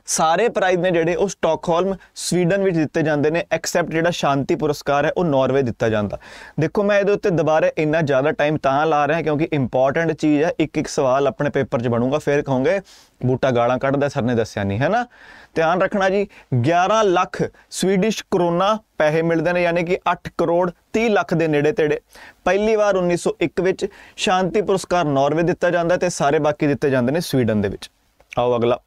ਸਾਰੇ ਪ੍ਰਾਈਜ਼ ਨੇ ਜਿਹੜੇ ਉਹ ਸਟਾਕਹੋਲਮ ਸਵੀਡਨ ਵਿੱਚ ਦਿੱਤੇ ਜਾਂਦੇ ਨੇ ਐਕਸੈਪਟ ਜਿਹੜਾ ਸ਼ਾਂਤੀ ਪੁਰਸਕਾਰ ਹੈ ਉਹ ਨਾਰਵੇ ਦਿੱਤਾ ਜਾਂਦਾ ਦੇਖੋ ਮੈਂ ਇਹਦੇ ਉੱਤੇ ਦੁਬਾਰਾ ਇੰਨਾ ਜ਼ਿਆਦਾ ਟਾਈਮ ਤਾਂ ਲਾ ਰਿਹਾ ਕਿਉਂਕਿ ਇੰਪੋਰਟੈਂਟ ਚੀਜ਼ ਹੈ ਇੱਕ ਇੱਕ ਸਵਾਲ ਆਪਣੇ ਪੇਪਰ 'ਚ ਬਣੂਗਾ ਫਿਰ ਕਹੋਗੇ ਬੂਟਾ ਗਾਲਾਂ ਕੱਢਦਾ ਸਰ ਨੇ ਦੱਸਿਆ ਨਹੀਂ ਹੈਨਾ ਧਿਆਨ ਰੱਖਣਾ ਜੀ 11 ਲੱਖ ਸਵੀਡਿਸ਼ ਕਰੋਨਾ ਪੈਸੇ ਮਿਲਦੇ ਨੇ ਯਾਨੀ ਕਿ 8 ਕਰੋੜ 30 ਲੱਖ ਦੇ ਨੇੜੇ ਤੇੜੇ ਪਹਿਲੀ ਵਾਰ 1901 ਵਿੱਚ ਸ਼ਾਂਤੀ ਪੁਰਸਕਾਰ ਨਾਰਵੇ ਦਿੱਤਾ ਜਾਂਦਾ ਤੇ ਸਾਰੇ ਬਾਕੀ ਦਿੱਤੇ ਜਾਂਦੇ ਨੇ ਸਵੀਡਨ ਦੇ ਵਿੱਚ ਆਓ ਅਗਲਾ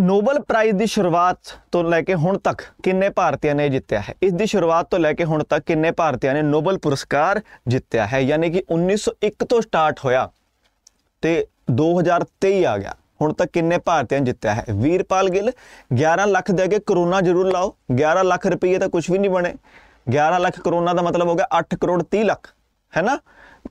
ਨੋਬਲ ਪ੍ਰਾਈਜ਼ ਦੀ ਸ਼ੁਰੂਆਤ ਤੋਂ ਲੈ ਕੇ ਹੁਣ ਤੱਕ ਕਿੰਨੇ ਭਾਰਤੀਆਂ ਨੇ ਜਿੱਤਿਆ ਹੈ ਇਸ ਦੀ ਸ਼ੁਰੂਆਤ ਤੋਂ ਲੈ ਕੇ ਹੁਣ ਤੱਕ ਕਿੰਨੇ ਭਾਰਤੀਆਂ ਨੇ ਨੋਬਲ ਪੁਰਸਕਾਰ ਜਿੱਤਿਆ ਹੈ ਯਾਨੀ ਕਿ 1901 ਤੋਂ ਸਟਾਰਟ ਹੋਇਆ ਤੇ 2023 ਆ ਗਿਆ ਹੁਣ ਤੱਕ ਕਿੰਨੇ ਭਾਰਤੀਆਂ ਨੇ ਜਿੱਤਿਆ ਹੈ ਵੀਰਪਾਲ ਗਿੱਲ 11 ਲੱਖ ਦੇ ਕੇ ਕਰੋਨਾ ਜ਼ਰੂਰ ਲਾਓ 11 ਲੱਖ ਰੁਪਏ ਤਾਂ ਕੁਝ ਵੀ ਨਹੀਂ ਬਣੇ 11 ਲੱਖ ਕਰੋਨਾ ਦਾ ਮਤਲਬ ਹੋ ਗਿਆ 8 ਕਰੋੜ 30 ਲੱਖ ਹੈ ਨਾ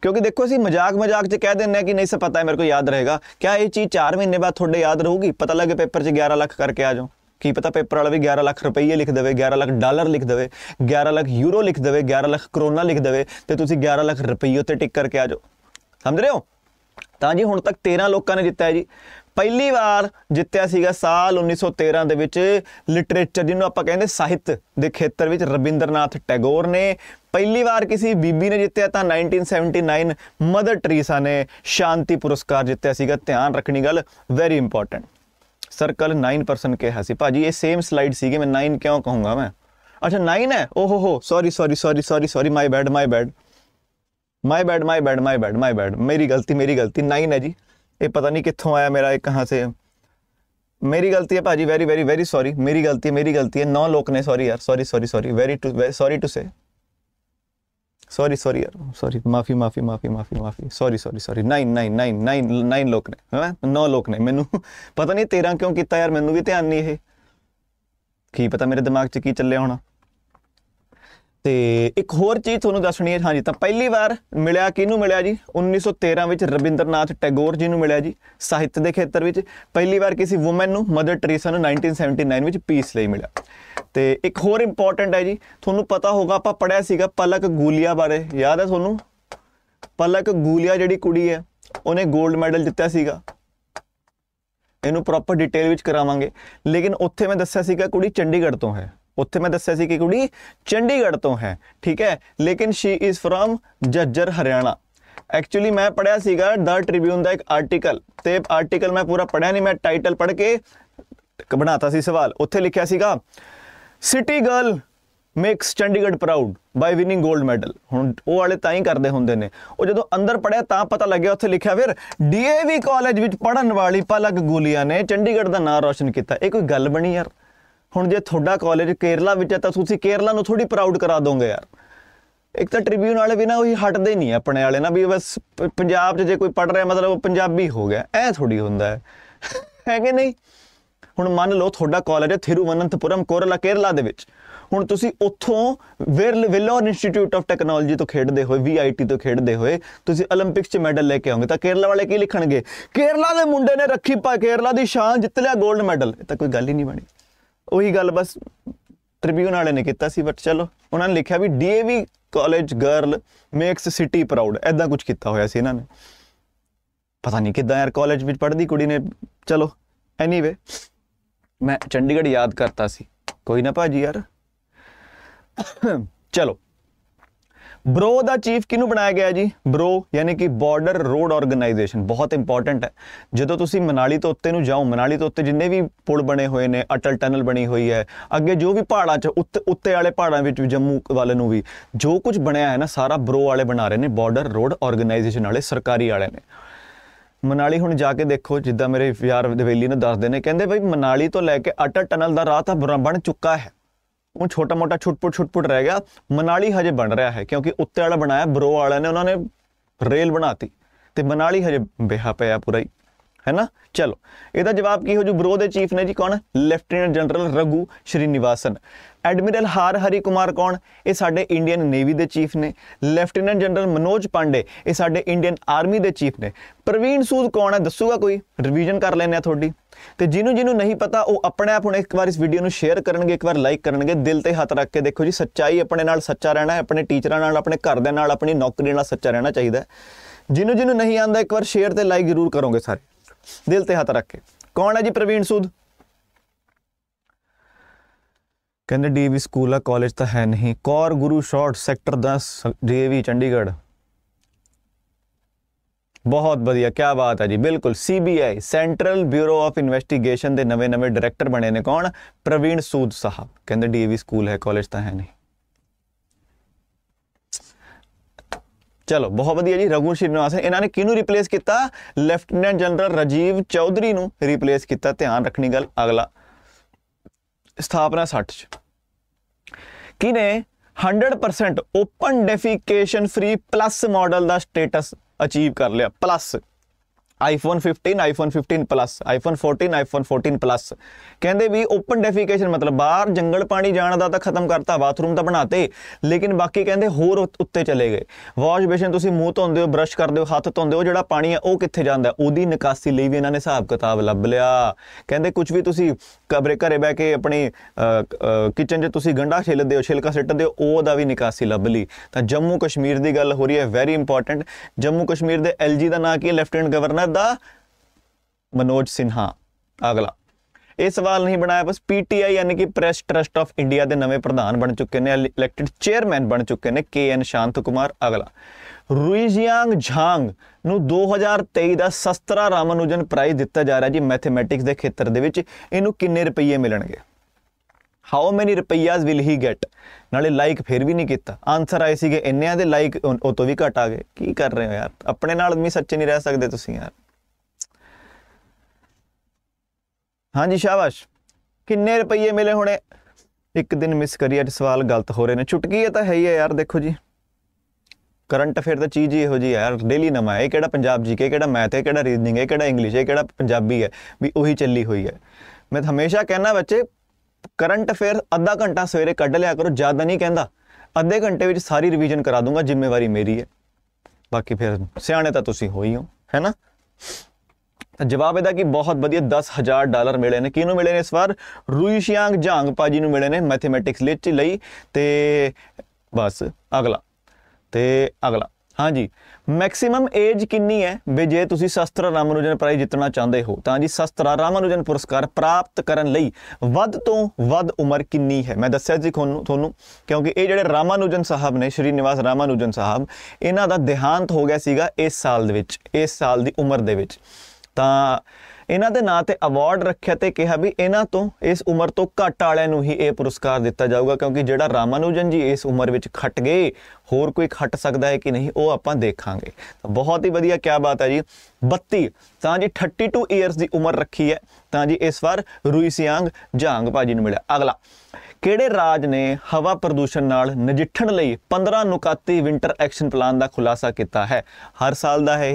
ਕਿਉਂਕਿ ਦੇਖੋ ਅਸੀਂ ਮਜ਼ਾਕ ਮਜ਼ਾਕ 'ਚ ਕਹਿ ਦਿੰਨੇ ਆ ਕਿ ਨਹੀਂ ਸੇ ਪਤਾ ਹੈ ਮੇਰੇ ਕੋ ਯਾਦ ਰਹੇਗਾ ਕਿਆ ਇਹ ਚੀਜ਼ 4 ਮਹੀਨੇ ਬਾਅਦ ਤੁਹਾਡੇ ਯਾਦ ਰਹੂਗੀ ਪਤਾ ਲੱਗੇ ਪੇਪਰ 'ਚ 11 ਲੱਖ ਕਰਕੇ ਆ ਜਾਓ ਕੀ ਪਤਾ ਪੇਪਰ ਵਾਲਾ ਵੀ 11 ਲੱਖ ਰੁਪਏ ਲਿਖ ਦੇਵੇ 11 ਲੱਖ ਡਾਲਰ ਲਿਖ ਦੇਵੇ 11 ਲੱਖ ਯੂਰੋ ਲਿਖ ਦੇਵੇ 11 ਲੱਖ ਕਰੋਨਾ ਲਿਖ ਦੇਵੇ ਤੇ ਤੁਸੀਂ 11 ਲੱਖ ਰੁਪਏ ਉੱਤੇ ਟਿਕ ਕਰਕੇ ਆ ਜਾਓ ਸਮਝ ਰਹੇ ਹੋ ਤਾਂ ਜੀ ਹੁਣ ਤੱਕ 13 ਲੋਕਾਂ ਨੇ ਜਿੱਤਿਆ ਜੀ ਪਹਿਲੀ ਵਾਰ ਜਿੱਤਿਆ ਸੀਗਾ ਸਾਲ 1913 ਦੇ ਵਿੱਚ ਲਿਟਰੇਚਰ ਜਿਹਨੂੰ ਆਪਾਂ ਕਹਿੰਦੇ ਸਾਹਿਤ ਦੇ ਖੇਤਰ ਵਿੱਚ ਰਬਿੰਦਰਨਾਥ ਟੈਗੋਰ ਨੇ बार किसी बीबी ने जितया तो nineteen seventy nine Mother Teresa ने शांति पुरस्कार जितया ध्यान रखनी गल very important circle nine person कहा भाजी ये सेम स्लाइड सी मैं नाइन क्यों कहूँगा मैं अच्छा नाइन है ओहो हो sorry sorry sorry sorry sorry my bad my bad my bad my bad my bad my bad मेरी गलती मेरी गलती नाइन है जी ये पता नहीं कितों आया मेरा कहाँ से मेरी गलती है भाजी वेरी वेरी वेरी सॉरी मेरी गलती है मेरी गलती है नौ लोग ने सॉरी यार sorry sorry sorry very too sorry too से ਸੌਰੀ ਸੌਰੀ ਯਾਰ ਸੌਰੀ ਮਾਫੀ ਮਾਫੀ ਮਾਫੀ ਮਾਫੀ ਮਾਫੀ sorry sorry sorry nine nine nine nine nine ਲੋਕ ਨੇ ਹੈ ਨੌ ਲੋਕ ਨੇ ਮੈਨੂੰ ਪਤਾ ਨਹੀਂ 13 ਕਿਉਂ ਕੀਤਾ ਯਾਰ ਮੈਨੂੰ ਵੀ ਧਿਆਨ ਨਹੀਂ ਇਹ ਕੀ ਪਤਾ ਮੇਰੇ ਦਿਮਾਗ 'ਚ ਕੀ ਚੱਲਿਆ ਹੋਣਾ ਤੇ ਇੱਕ ਹੋਰ ਚੀਜ਼ ਤੁਹਾਨੂੰ ਦੱਸਣੀ ਹੈ ਹਾਂਜੀ ਤਾਂ ਪਹਿਲੀ ਵਾਰ ਮਿਲਿਆ ਕਿਹਨੂੰ ਮਿਲਿਆ ਜੀ 1913 ਵਿੱਚ ਰਵਿੰਦਰਨਾਥ ਟੈਗੋਰ ਜੀ ਨੂੰ ਮਿਲਿਆ ਜੀ ਸਾਹਿਤ ਦੇ ਖੇਤਰ ਵਿੱਚ ਪਹਿਲੀ ਵਾਰ ਕਿਸੇ ਔਮਨ ਨੂੰ ਮਦਰ ਟੈਰੇਸਾ ਨੂੰ 1979 ਵਿੱਚ ਪੀਸ ਲਈ ਮਿਲਿਆ ਤੇ ਇੱਕ ਹੋਰ ਇੰਪੋਰਟੈਂਟ ਹੈ ਜੀ ਤੁਹਾਨੂੰ ਪਤਾ ਹੋਗਾ ਆਪਾਂ ਪੜਿਆ ਸੀਗਾ ਪਲਕ ਗੂਲੀਆ ਬਾਰੇ ਯਾਦ ਹੈ ਤੁਹਾਨੂੰ ਪਲਕ ਗੂਲੀਆ ਜਿਹੜੀ ਕੁੜੀ ਹੈ ਉਹਨੇ 골ਡ ਮੈਡਲ ਜਿੱਤਿਆ ਸੀਗਾ ਇਹਨੂੰ ਪ੍ਰੋਪਰ ਡਿਟੇਲ ਵਿੱਚ ਕਰਾਵਾਂਗੇ ਲੇਕਿਨ ਉੱਥੇ ਮੈਂ ਦੱਸਿਆ ਸੀਗਾ ਕੁੜੀ ਚੰਡੀਗੜ੍ਹ ਤੋਂ ਹੈ ਉੱਥੇ ਮੈਂ ਦੱਸਿਆ ਸੀ ਕਿ ਕੁੜੀ ਚੰਡੀਗੜ੍ਹ ਤੋਂ ਹੈ ਠੀਕ ਹੈ ਲੇਕਿਨ she is from Jhajjar Haryana actually ਮੈਂ ਪੜਿਆ ਸੀਗਾ ਦ ਟ੍ਰਿਬਿਊਨ ਦਾ ਇੱਕ ਆਰਟੀਕਲ ਤੇ ਆਰਟੀਕਲ ਮੈਂ ਪੂਰਾ ਪੜਿਆ ਨਹੀਂ ਮੈਂ ਟਾਈਟਲ ਪੜ੍ਹ ਕੇ ਬਣਾਤਾ ਸੀ ਸਵਾਲ ਉੱਥੇ ਲਿਖਿਆ ਸੀਗਾ city girl makes Chandigarh proud by winning 골ਡ ਮੈਡਲ ਹੁਣ ਉਹ ਵਾਲੇ ਤਾਂ ਹੀ ਕਰਦੇ ਹੁੰਦੇ ਨੇ ਉਹ ਜਦੋਂ ਅੰਦਰ ਪੜਿਆ ਤਾਂ ਪਤਾ ਲੱਗਿਆ ਉੱਥੇ ਲਿਖਿਆ ਫਿਰ ਡੀਏਵੀ ਕਾਲਜ ਵਿੱਚ ਪੜਨ ਵਾਲੀ ਪਲਕ ਗੋਲੀਆਂ ਨੇ ਚੰਡੀਗੜ੍ਹ ਦਾ ਨਾਮ ਰੌਸ਼ਨ ਕੀਤਾ ਇਹ ਕੋਈ ਗੱਲ ਬਣੀ ਯਾਰ ਹੁਣ ਜੇ ਤੁਹਾਡਾ ਕਾਲਜ ਕੇਰਲਾ ਵਿੱਚ ਹੈ ਤਾਂ ਤੁਸੀਂ ਕੇਰਲਾ ਨੂੰ ਥੋੜੀ ਪ੍ਰਾਊਡ ਕਰਾ ਦੋਗੇ ਯਾਰ ਇੱਕ ਤਾਂ ਟ੍ਰਿਬਿਊਨ ਵਾਲੇ ਵੀ ਨਾ ਉਹੀ ਹਟਦੇ ਨਹੀਂ ਆਪਣੇ ਵਾਲੇ ਨਾ ਵੀ ਬਸ ਪੰਜਾਬ 'ਚ ਜੇ ਕੋਈ ਪੜ ਰਿਹਾ ਮਤਲਬ ਉਹ ਪੰਜਾਬੀ ਹੋ ਗਿਆ ਐ ਥੋੜੀ ਹੁੰਦਾ ਹੈ ਹੈ ਕਿ ਨਹੀਂ ਹੁਣ ਮੰਨ ਲਓ ਤੁਹਾਡਾ ਕਾਲਜ ਹੈ ਥਿਰੂਵਨੰਤਪੁਰਮ ਕੋਰਲਾ ਕੇਰਲਾ ਦੇ ਵਿੱਚ ਹੁਣ ਤੁਸੀਂ ਉੱਥੋਂ ਵਿਰਲ ਵਿਲੋਰ ਇੰਸਟੀਚਿਊਟ ਆਫ ਟੈਕਨੋਲੋਜੀ ਤੋਂ ਖੇਡਦੇ ਹੋਏ ਵੀਆਈਟੀ ਤੋਂ ਖੇਡਦੇ ਹੋਏ ਤੁਸੀਂ 올림픽 'ਚ ਮੈਡਲ ਲੈ ਕੇ ਆਉਂਗੇ ਤਾਂ ਕੇਰਲਾ ਵਾਲੇ ਕੀ ਲਿਖਣਗੇ ਕੇਰਲਾ ਦੇ ਮੁੰਡੇ ਨੇ ਰੱਖੀ ਪਾ ਕੇਰਲਾ ਦੀ ਸ਼ਾਨ ਜਿੱਤ ਲਿਆ 골ਡ ਮੈਡਲ ਇਹ ਤਾਂ ਕੋਈ ਗੱਲ ਹੀ ਨਹੀਂ ਬਣੀ ਉਹੀ ਗੱਲ ਬਸ ਟ੍ਰਿਬਿਊਨ ਵਾਲੇ ਨੇ ਕੀਤਾ ਸੀ ਬਟ ਚਲੋ ਉਹਨਾਂ ਨੇ ਲਿਖਿਆ ਵੀ DAV college girl makes city proud ਐਦਾਂ ਕੁਝ ਕੀਤਾ ਹੋਇਆ ਸੀ ਇਹਨਾਂ ਨੇ ਪਤਾ ਨਹੀਂ ਕਿਦਾਂ ਯਾਰ ਕਾਲਜ ਵਿੱਚ ਪੜ੍ਹਦੀ ਕੁੜੀ ਨੇ ਚਲੋ ਐਨੀਵੇ ਮੈਂ ਚੰਡੀਗੜ੍ਹ ਯਾਦ ਕਰਤਾ ਸੀ ਕੋਈ ਨਾ ਭਾਜੀ ਯਾਰ ਚਲੋ ਬ੍ਰੋ ਦਾ ਚੀਫ ਕਿਹਨੂੰ ਬਣਾਇਆ ਗਿਆ ਜੀ ਬ੍ਰੋ ਯਾਨੀ ਕਿ ਬਾਰਡਰ ਰੋਡ ਆਰਗੇਨਾਈਜੇਸ਼ਨ ਬਹੁਤ ਇੰਪੋਰਟੈਂਟ ਹੈ ਜਦੋਂ ਤੁਸੀਂ ਮਨਾਲੀ ਤੋਂ ਉੱਤੇ ਨੂੰ ਜਾਓ ਮਨਾਲੀ ਤੋਂ ਉੱਤੇ ਜਿੰਨੇ ਵੀ ਪੁਲ ਬਣੇ ਹੋਏ ਨੇ ਅਟਲ ਟਨਲ ਬਣੀ ਹੋਈ ਹੈ ਅੱਗੇ ਜੋ ਵੀ ਪਹਾੜਾਂ 'ਚ ਉੱਤੇ ਵਾਲੇ ਪਹਾੜਾਂ ਵਿੱਚ ਜੰਮੂ ਵਾਲੇ ਨੂੰ ਵੀ ਜੋ ਕੁਝ ਬਣਿਆ ਹੈ ਨਾ ਸਾਰਾ ਬ੍ਰੋ ਵਾਲੇ ਬਣਾ ਰਹੇ ਨੇ ਬਾਰਡਰ ਰੋਡ ਆਰਗੇਨਾਈਜੇਸ਼ਨ ਵਾਲੇ ਸਰਕਾਰੀ ਵਾਲੇ ਨੇ ਮਨਾਲੀ ਹੁਣ ਜਾ ਕੇ ਦੇਖੋ ਜਿੱਦਾਂ ਮੇਰੇ ਯਾਰ ਦਵੇਲੀ ਨੇ ਦੱਸਦੇ ਨੇ ਕਹਿੰਦੇ ਬਈ ਮਨਾਲੀ ਤੋਂ ਲੈ ਕੇ ਅਟਲ ਟਨਲ ਦਾ ਰਾਹ ਤਾਂ ਬਣ ਚੁੱਕਾ ਹੈ ਉਹ ਛੋਟਾ ਮੋਟਾ ਛੁੱਟਪੁੱਟ ਛੁੱਟਪੁੱਟ ਰਹਿ ਗਿਆ ਮਨਾਲੀ ਹਜੇ ਬਣ ਰਿਹਾ ਹੈ ਕਿਉਂਕਿ ਉੱਤੇ ਵਾਲਾ ਬਣਾਇਆ ਬਰੋ ਵਾਲਿਆਂ ਨੇ ਉਹਨਾਂ ਨੇ ਰੇਲ ਬਣਾਤੀ ਤੇ ਮਨਾਲੀ ਹਜੇ ਬਿਹਾ ਪਿਆ ਪੂਰਾ ਹੀ ਹੈਨਾ ਚਲੋ ਇਹਦਾ ਜਵਾਬ ਕੀ ਹੋ ਜੂ ਬਰੋ ਦੇ ਚੀਫ ਨੇ ਜੀ ਕੌਣ lieutenant general Raghu Srinivasan admiral R Hari Kumar ਕੌਣ ਇਹ ਸਾਡੇ ਇੰਡੀਅਨ ਨੇਵੀ ਦੇ ਚੀਫ ਨੇ ਲੈਫਟੀਨੈਂਟ ਜਨਰਲ ਮਨੋਜ ਪਾਂਡੇ ਇਹ ਸਾਡੇ ਇੰਡੀਅਨ ਆਰਮੀ ਦੇ ਚੀਫ ਨੇ ਪ੍ਰਵੀਨ ਸੂਦ ਕੌਣ ਹੈ ਦੱਸੂਗਾ ਕੋਈ ਰਿਵੀਜ਼ਨ ਕਰ ਲੈਣੇ ਆ ਤੁਹਾਡੀ ਤੇ ਜਿਹਨੂੰ ਜਿਹਨੂੰ ਨਹੀਂ ਪਤਾ ਉਹ ਆਪਣੇ ਆਪ ਹੁਣ ਇੱਕ ਵਾਰ ਇਸ ਵੀਡੀਓ ਨੂੰ ਸ਼ੇਅਰ ਕਰਨਗੇ ਇੱਕ ਵਾਰ ਲਾਈਕ ਕਰਨਗੇ ਦਿਲ ਤੇ ਹੱਥ ਰੱਖ ਕੇ ਦੇਖੋ ਜੀ ਸੱਚਾਈ ਆਪਣੇ ਨਾਲ ਸੱਚਾ ਰਹਿਣਾ ਹੈ ਆਪਣੇ ਟੀਚਰਾਂ ਨਾਲ ਆਪਣੇ ਘਰ ਦੇ ਨਾਲ ਆਪਣੀ ਨੌਕਰੀ ਨਾਲ ਸੱਚਾ ਰਹਿਣਾ ਚਾਹੀਦਾ ਜਿਹਨੂੰ ਜਿਹਨੂੰ ਨਹੀਂ ਆਂਦਾ ਇੱਕ ਵਾਰ ਸ਼ੇਅਰ ਤੇ ਲਾਈਕ ਜ਼ਰੂਰ ਕਰੋਗੇ ਸਾਰੇ ਦਿਲ ਤੇ ਹੱਥ ਰੱਖ ਕੇ ਕੌਣ ਹੈ ਜੀ ਪ੍ਰਵੀਨ ਸੂਦ ਕਹਿੰਦੇ ਡੀਵੀ ਸਕੂਲ ਆ ਕਾਲਜ ਤਾਂ ਹੈ ਨਹੀਂ ਕੌਰ ਗੁਰੂ ਸ਼ਾਰਟ ਸੈਕਟਰ 10 ਡੀਵੀ ਚੰਡੀਗੜ੍ਹ ਬਹੁਤ ਵਧੀਆ ਕੀ ਬਾਤ ਹੈ ਜੀ ਬਿਲਕੁਲ CBI central bureau of investigation ਦੇ ਨਵੇਂ-ਨਵੇਂ ਡਾਇਰੈਕਟਰ ਬਣੇ ਨੇ ਕੌਣ ਪ੍ਰਵੀਨ ਸੂਦ ਸਾਹਿਬ ਕਹਿੰਦੇ ਡੀਵੀ ਸਕੂਲ ਹੈ ਕਾਲਜ ਤਾਂ ਹੈ ਨਹੀਂ ਚਲੋ ਬਹੁਤ ਵਧੀਆ ਜੀ ਰਘੂ ਸ਼੍ਰੀਨਿਵਾਸਨ ਇਹਨਾਂ ਨੇ ਕਿਹਨੂੰ ਰਿਪਲੇਸ ਕੀਤਾ ਲੈਫਟੀਨੈਂਟ ਜਨਰਲ ਰਜੀਵ ਚੌਧਰੀ ਨੂੰ ਰਿਪਲੇਸ ਕੀਤਾ ਧਿਆਨ ਰੱਖਣੀ ਗੱਲ ਅਗਲਾ ਸਥਾਪਨਾ 60 ਚ ਕਿਨੇ 100% open defecation free plus model ਦਾ ਸਟੇਟਸ ਅਚੀਵ ਕਰ ਲਿਆ plus iPhone 15 iPhone 15 plus iPhone 14 iPhone 14 plus ਕਹਿੰਦੇ ਵੀ ਓਪਨ ਡੈਫੀਕੇਸ਼ਨ ਮਤਲਬ ਬਾਹਰ ਜੰਗਲ ਪਾਣੀ ਜਾਣ ਦਾ ਤਾਂ ਖਤਮ ਕਰਤਾ ਬਾਥਰੂਮ ਤਾਂ ਬਣਾਤੇ ਲੇਕਿਨ ਬਾਕੀ ਕਹਿੰਦੇ ਹੋਰ ਉੱਤੇ ਚਲੇ ਗਏ ਵਾਸ਼ ਬੇਸ਼ਨ ਤੁਸੀਂ ਮੂੰਹ ਧੋਂਦੇ ਹੋ ਬਰਸ਼ ਕਰਦੇ ਹੋ ਹੱਥ ਧੋਂਦੇ ਹੋ ਜਿਹੜਾ ਪਾਣੀ ਆ ਉਹ ਕਿੱਥੇ ਜਾਂਦਾ ਉਹਦੀ ਨਿਕਾਸੀ ਲਈ ਵੀ ਇਹਨਾਂ ਨੇ ਹਿਸਾਬ ਕਿਤਾਬ ਲੱਭ ਲਿਆ ਕਹਿੰਦੇ ਕੁਝ ਵੀ ਤੁਸੀਂ ਕਬਰੇ ਘਰੇ ਬਹਿ ਕੇ ਆਪਣੀ ਕਿਚਨ 'ਚ ਤੁਸੀਂ ਗੰਡਾ ਛਿਲਦੇ ਹੋ ਛਿਲਕਾ ਸਿੱਟਦੇ ਹੋ ਉਹਦਾ ਵੀ ਨਿਕਾਸੀ ਲੱਭ ਲਈ ਤਾਂ ਜੰਮੂ ਕਸ਼ਮੀਰ ਦੀ ਗੱਲ ਹੋ ਰਹੀ ਹੈ ਵੈਰੀ ਇੰਪੋਰਟੈਂਟ ਜੰਮੂ ਕਸ਼ਮੀਰ ਦੇ ਐਲਜੀ ਦਾ ਨਾਂ ਕੀ ਲੈਫਟਨੈਂਟ ਗਵਰਨਰ ਦਾ ਮਨੋਜ ਸਿਨਹਾ ਅਗਲਾ ਇਹ ਸਵਾਲ ਨਹੀਂ ਬਣਾਇਆ ਬਸ ਪੀਟੀਆਈ ਯਾਨੀ ਕਿ ਪ੍ਰੈਸ ਟਰਸਟ ਆਫ ਇੰਡੀਆ ਦੇ ਨਵੇਂ ਪ੍ਰਧਾਨ ਬਣ ਚੁੱਕੇ ਨੇ ਇਲੈਕਟਿਡ ਚੇਅਰਮੈਨ ਬਣ ਚੁੱਕੇ ਨੇ ਕੇ ਐਨ ਸ਼ਾਂਤ ਕੁਮਾਰ ਅਗਲਾ ਰੁਈਜਿਆਂਗ ਝਾਂਗ ਨੂੰ 2023 ਦਾ ਸਸਤਰਾ ਰਾਮਨੁਜਨ ਪ੍ਰਾਈਜ਼ ਦਿੱਤਾ ਜਾ ਰਿਹਾ ਜੀ ਮੈਥਮੈਟਿਕਸ ਦੇ ਖੇਤਰ ਦੇ ਵਿੱਚ ਇਹਨੂੰ ਕਿੰਨੇ ਰੁਪਏ ਮਿਲਣਗੇ how many rupees will he get ਨਾਲੇ ਲਾਈਕ ਫੇਰ ਵੀ ਨਹੀਂ ਕੀਤਾ ਆਨਸਰ ਆਏ ਸੀਗੇ ਇੰਨਿਆਂ ਦੇ ਲਾਈਕ ਉਹ ਤੋਂ ਵੀ ਘਟ ਆ ਗਏ ਕੀ ਕਰ ਰਹੇ ਹੋ ਯਾਰ ਆਪਣੇ ਨਾਲ ਵੀ ਸੱਚੇ ਨਹੀਂ ਰਹਿ ਸਕਦੇ ਤੁਸੀਂ ਯਾਰ ਹਾਂਜੀ ਸ਼ਾਬਾਸ਼ ਕਿੰਨੇ ਰੁਪਏ ਮਿਲੇ ਹੁਣੇ ਇੱਕ ਦਿਨ ਮਿਸ ਕਰੀ ਅੱਜ ਸਵਾਲ ਗਲਤ ਹੋ ਰਹੇ ਨੇ ਛੁਟਕੀ ਇਹ ਤਾਂ ਹੈ ਹੀ ਹੈ ਯਾਰ ਦੇਖੋ ਜੀ ਕਰੰਟ ਅਫੇਅਰ ਤਾਂ ਚੀਜ਼ ਹੀ ਇਹੋ ਜੀ ਯਾਰ ਡੇਲੀ ਨਮਾ ਇਹ ਕਿਹੜਾ ਪੰਜਾਬ ਜੀ ਕੇ ਕਿਹੜਾ ਮੈਥ ਹੈ ਕਿਹੜਾ ਰੀਜ਼ਨਿੰਗ ਹੈ ਕਿਹੜਾ ਇੰਗਲਿਸ਼ ਹੈ ਕਿਹੜਾ ਪੰਜਾਬੀ ਹੈ ਵੀ ਉਹੀ ਚੱਲੀ ਹੋਈ ਹੈ ਮੈਂ ਹਮੇਸ਼ਾ ਕਹਿੰਦਾ ਬੱਚੇ ਕਰੰਟ ਅਫੇਅਰ ਅੱਧਾ ਘੰਟਾ ਸਵੇਰੇ ਕੱਢ ਲਿਆ ਕਰੋ ਜ਼ਿਆਦਾ ਨਹੀਂ ਕਹਿੰਦਾ ਅੱਧੇ ਘੰਟੇ ਵਿੱਚ ਸਾਰੀ ਰਿਵੀਜ਼ਨ ਕਰਾ ਦੂੰਗਾ ਜ਼ਿੰਮੇਵਾਰੀ ਮੇਰੀ ਹੈ ਬਾਕੀ ਫਿਰ ਸਿਆਣੇ ਤਾਂ ਤੁਸੀਂ ਹੋਈ ਹੋ ਹੈਨਾ ਤਾਂ ਜਵਾਬ ਇਹਦਾ ਕਿ ਬਹੁਤ ਵਧੀਆ 10000 ਡਾਲਰ ਮਿਲੇ ਨੇ ਕਿਹਨੂੰ ਮਿਲੇ ਨੇ ਇਸ ਵਾਰ ਰੂਈਸ਼ਿਆਂਗ ਜਾਂਗ ਪਾਜੀ ਨੂੰ ਮਿਲੇ ਨੇ ਮੈਥਮੈਟਿਕਸ ਲਿਟ ਲਈ ਤੇ ਬਸ ਅਗਲਾ ਤੇ ਅਗਲਾ ਹਾਂਜੀ ਮੈਕਸਿਮਮ ਏਜ ਕਿੰਨੀ ਹੈ ਵੀ ਜੇ ਤੁਸੀਂ ਸ਼ਸਤਰ ਰਾਮਨੁਜਨ ਪ੍ਰਾਈਜ਼ ਜਿੱਤਣਾ ਚਾਹੁੰਦੇ ਹੋ ਤਾਂ ਜੀ ਸ਼ਸਤਰ ਰਾਮਨੁਜਨ ਪੁਰਸਕਾਰ ਪ੍ਰਾਪਤ ਕਰਨ ਲਈ ਵੱਧ ਤੋਂ ਵੱਧ ਉਮਰ ਕਿੰਨੀ ਹੈ ਮੈਂ ਦੱਸਿਆ ਜੀ ਤੁਹਾਨੂੰ ਕਿਉਂਕਿ ਇਹ ਜਿਹੜੇ ਰਾਮਨੁਜਨ ਸਾਹਿਬ ਨੇ ਸ਼੍ਰੀ ਨਿਵਾਸ ਰਾਮਨੁਜਨ ਸਾਹਿਬ ਇਹਨਾਂ ਦਾ ਦੇਹਾਂਤ ਹੋ ਗਿਆ ਸੀਗਾ ਇਸ ਸਾਲ ਦੇ ਵਿੱਚ ਇਸ ਸਾਲ ਦੀ ਉਮਰ ਦੇ ਵਿੱਚ ਤਾਂ ਇਹਨਾਂ ਦੇ ਨਾਂ ਤੇ ਅਵਾਰਡ ਰੱਖਿਆ ਤੇ ਕਿਹਾ ਵੀ ਇਹਨਾਂ ਤੋਂ ਇਸ ਉਮਰ ਤੋਂ ਘੱਟ ਵਾਲਿਆਂ ਨੂੰ ਹੀ ਇਹ ਪੁਰਸਕਾਰ ਦਿੱਤਾ ਜਾਊਗਾ ਕਿਉਂਕਿ ਜਿਹੜਾ ਰਾਮਾਨੁਜਨ ਜੀ ਇਸ ਉਮਰ ਵਿੱਚ ਖੱਟ ਗਏ ਹੋਰ ਕੋਈ ਖੱਟ ਸਕਦਾ ਹੈ ਕਿ ਨਹੀਂ ਉਹ ਆਪਾਂ ਦੇਖਾਂਗੇ ਤਾਂ ਬਹੁਤ ਹੀ ਵਧੀਆ ਕੀ ਬਾਤ ਹੈ ਜੀ 32 ਤਾਂ ਜੀ 32 ਇਅਰਸ ਦੀ ਉਮਰ ਰੱਖੀ ਹੈ ਤਾਂ ਜੀ ਇਸ ਵਾਰ ਰੂਈ ਸਿਆੰਗ ਜਾਂਗ ਭਾਜੀ ਨੂੰ ਮਿਲਿਆ ਅਗਲਾ ਕਿਹੜੇ ਰਾਜ ਨੇ ਹਵਾ ਪ੍ਰਦੂਸ਼ਣ ਨਾਲ ਨਜਿੱਠਣ ਲਈ 15 ਨੁਕਾਤੀ ਵਿੰਟਰ ਐਕਸ਼ਨ ਪਲਾਨ ਦਾ ਖੁਲਾਸਾ ਕੀਤਾ ਹੈ ਹਰ ਸਾਲ ਦਾ ਹੈ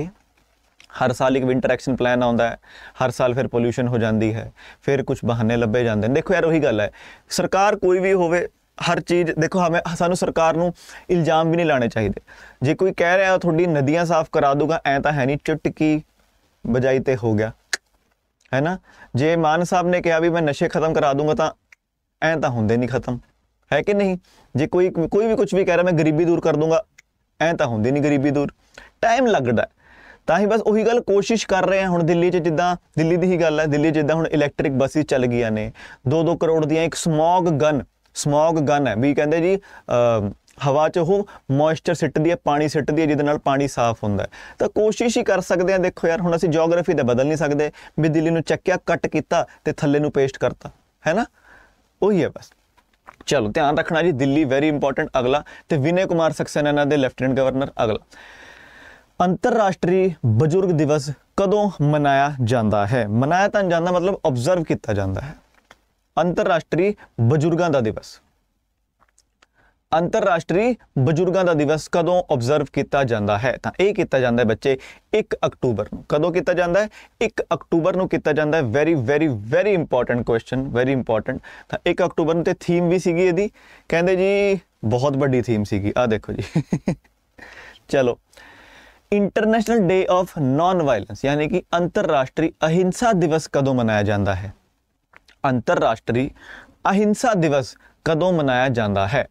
ਹਰ ਸਾਲ ਇੱਕ ਵਿੰਟਰ ਐਕਸ਼ਨ ਪਲਾਨ ਆਉਂਦਾ ਹੈ ਹਰ ਸਾਲ ਫਿਰ ਪੋਲੂਸ਼ਨ ਹੋ ਜਾਂਦੀ ਹੈ ਫਿਰ ਕੁਝ ਬਹਾਨੇ ਲੱਭੇ ਜਾਂਦੇ ਨੇ ਦੇਖੋ ਯਾਰ ਉਹੀ ਗੱਲ ਹੈ ਸਰਕਾਰ ਕੋਈ ਵੀ ਹੋਵੇ ਹਰ ਚੀਜ਼ ਦੇਖੋ ਹਮੇ ਸਾਨੂੰ ਸਰਕਾਰ ਨੂੰ ਇਲਜ਼ਾਮ ਵੀ ਨਹੀਂ ਲਾਣੇ ਚਾਹੀਦੇ ਜੇ ਕੋਈ ਕਹਿ ਰਿਹਾ ਤੁਹਾਡੀ ਨਦੀਆਂ ਸਾਫ਼ ਕਰਾ ਦੂਗਾ ਐ ਤਾਂ ਹੈ ਨਹੀਂ ਚਟਕੀ ਬਜਾਈ ਤੇ ਹੋ ਗਿਆ ਹੈ ਨਾ ਜੇ ਮਾਨ ਸਾਹਿਬ ਨੇ ਕਿਹਾ ਵੀ ਮੈਂ ਨਸ਼ੇ ਖਤਮ ਕਰਾ ਦੂੰਗਾ ਤਾਂ ਐ ਤਾਂ ਹੁੰਦੇ ਨਹੀਂ ਖਤਮ ਹੈ ਕਿ ਨਹੀਂ ਜੇ ਕੋਈ ਕੋਈ ਵੀ ਕੁਝ ਵੀ ਕਹਿ ਰਿਹਾ ਮੈਂ ਗਰੀਬੀ ਦੂਰ ਕਰ ਦੂੰਗਾ ਐ ਤਾਂ ਹੁੰਦੀ ਨਹੀਂ ਗਰੀਬੀ ਦੂਰ ਟਾਈਮ ਲੱਗਦਾ ਤਾਂ ਹੀ ਬਸ ਉਹੀ ਗੱਲ ਕੋਸ਼ਿਸ਼ ਕਰ ਰਹੇ ਆ ਹੁਣ ਦਿੱਲੀ 'ਚ ਜਿੱਦਾਂ ਦਿੱਲੀ ਦੀ ਹੀ ਗੱਲ ਹੈ ਦਿੱਲੀ 'ਚ ਜਿੱਦਾਂ ਹੁਣ ਇਲੈਕਟ੍ਰਿਕ ਬੱਸਿਸ ਚੱਲ ਗਈਆਂ ਨੇ 2-2 ਕਰੋੜ ਦੀਆਂ ਇੱਕ ਸਮੌਗ ਗਨ ਸਮੌਗ ਗਨ ਹੈ ਵੀ ਕਹਿੰਦੇ ਜੀ ਹਵਾ 'ਚ ਉਹ ਮੋਇਸਚਰ ਸਿੱਟਦੀ ਹੈ ਪਾਣੀ ਸਿੱਟਦੀ ਹੈ ਜਿਹਦੇ ਨਾਲ ਪਾਣੀ ਸਾਫ਼ ਹੁੰਦਾ ਹੈ ਤਾਂ ਕੋਸ਼ਿਸ਼ ਹੀ ਕਰ ਸਕਦੇ ਆ ਦੇਖੋ ਯਾਰ ਹੁਣ ਅਸੀਂ ਜੀਓਗ੍ਰਾਫੀ ਤਾਂ ਬਦਲ ਨਹੀਂ ਸਕਦੇ ਵੀ ਦਿੱਲੀ ਨੂੰ ਚੱਕਿਆ ਕੱਟ ਕੀਤਾ ਤੇ ਥੱਲੇ ਨੂੰ ਪੇਸਟ ਕਰਤਾ ਹੈ ਨਾ ਉਹੀ ਹੈ ਬਸ ਚਲੋ ਧਿਆਨ ਰੱਖਣਾ ਜੀ ਦਿੱਲੀ ਵੈਰੀ ਇੰਪੋਰਟੈਂਟ ਅਗਲਾ ਤੇ ਵਿਨੇ ਕੁਮਾਰ ਸਕਸੈਨਾ ਦੇ ਲੈਫਟੀਨੈਂਟ ਗਵਰਨਰ ਅਗਲਾ ਅੰਤਰਰਾਸ਼ਟਰੀ ਬਜ਼ੁਰਗ ਦਿਵਸ ਕਦੋਂ ਮਨਾਇਆ ਜਾਂਦਾ ਹੈ ਮਨਾਇਆ ਤਾਂ ਜਾਂਦਾ ਮਤਲਬ ਆਬਜ਼ਰਵ ਕੀਤਾ ਜਾਂਦਾ ਹੈ ਅੰਤਰਰਾਸ਼ਟਰੀ ਬਜ਼ੁਰਗਾਂ ਦਾ ਦਿਵਸ ਅੰਤਰਰਾਸ਼ਟਰੀ ਬਜ਼ੁਰਗਾਂ ਦਾ ਦਿਵਸ ਕਦੋਂ ਆਬਜ਼ਰਵ ਕੀਤਾ ਜਾਂਦਾ ਹੈ ਤਾਂ ਇਹ ਕੀਤਾ ਜਾਂਦਾ ਹੈ ਬੱਚੇ 1 ਅਕਤੂਬਰ ਨੂੰ ਕਦੋਂ ਕੀਤਾ ਜਾਂਦਾ ਹੈ 1 ਅਕਤੂਬਰ ਨੂੰ ਕੀਤਾ ਜਾਂਦਾ ਹੈ very very very important question very important ਤਾਂ 1 ਅਕਤੂਬਰ ਨੂੰ ਤੇ ਥੀਮ ਵੀ ਸੀਗੀ ਇਹਦੀ ਕਹਿੰਦੇ ਜੀ ਬਹੁਤ ਵੱਡੀ ਥੀਮ ਸੀਗੀ ਆ ਦੇਖੋ ਜੀ ਚਲੋ international day of non violence ਯਾਨੀ ਕਿ ਅੰਤਰਰਾਸ਼ਟਰੀ ਅਹਿੰਸਾ ਦਿਵਸ ਕਦੋਂ ਮਨਾਇਆ ਜਾਂਦਾ ਹੈ ਅੰਤਰਰਾਸ਼ਟਰੀ ਅਹਿੰਸਾ ਦਿਵਸ ਕਦੋਂ ਮਨਾਇਆ ਜਾਂਦਾ ਹੈ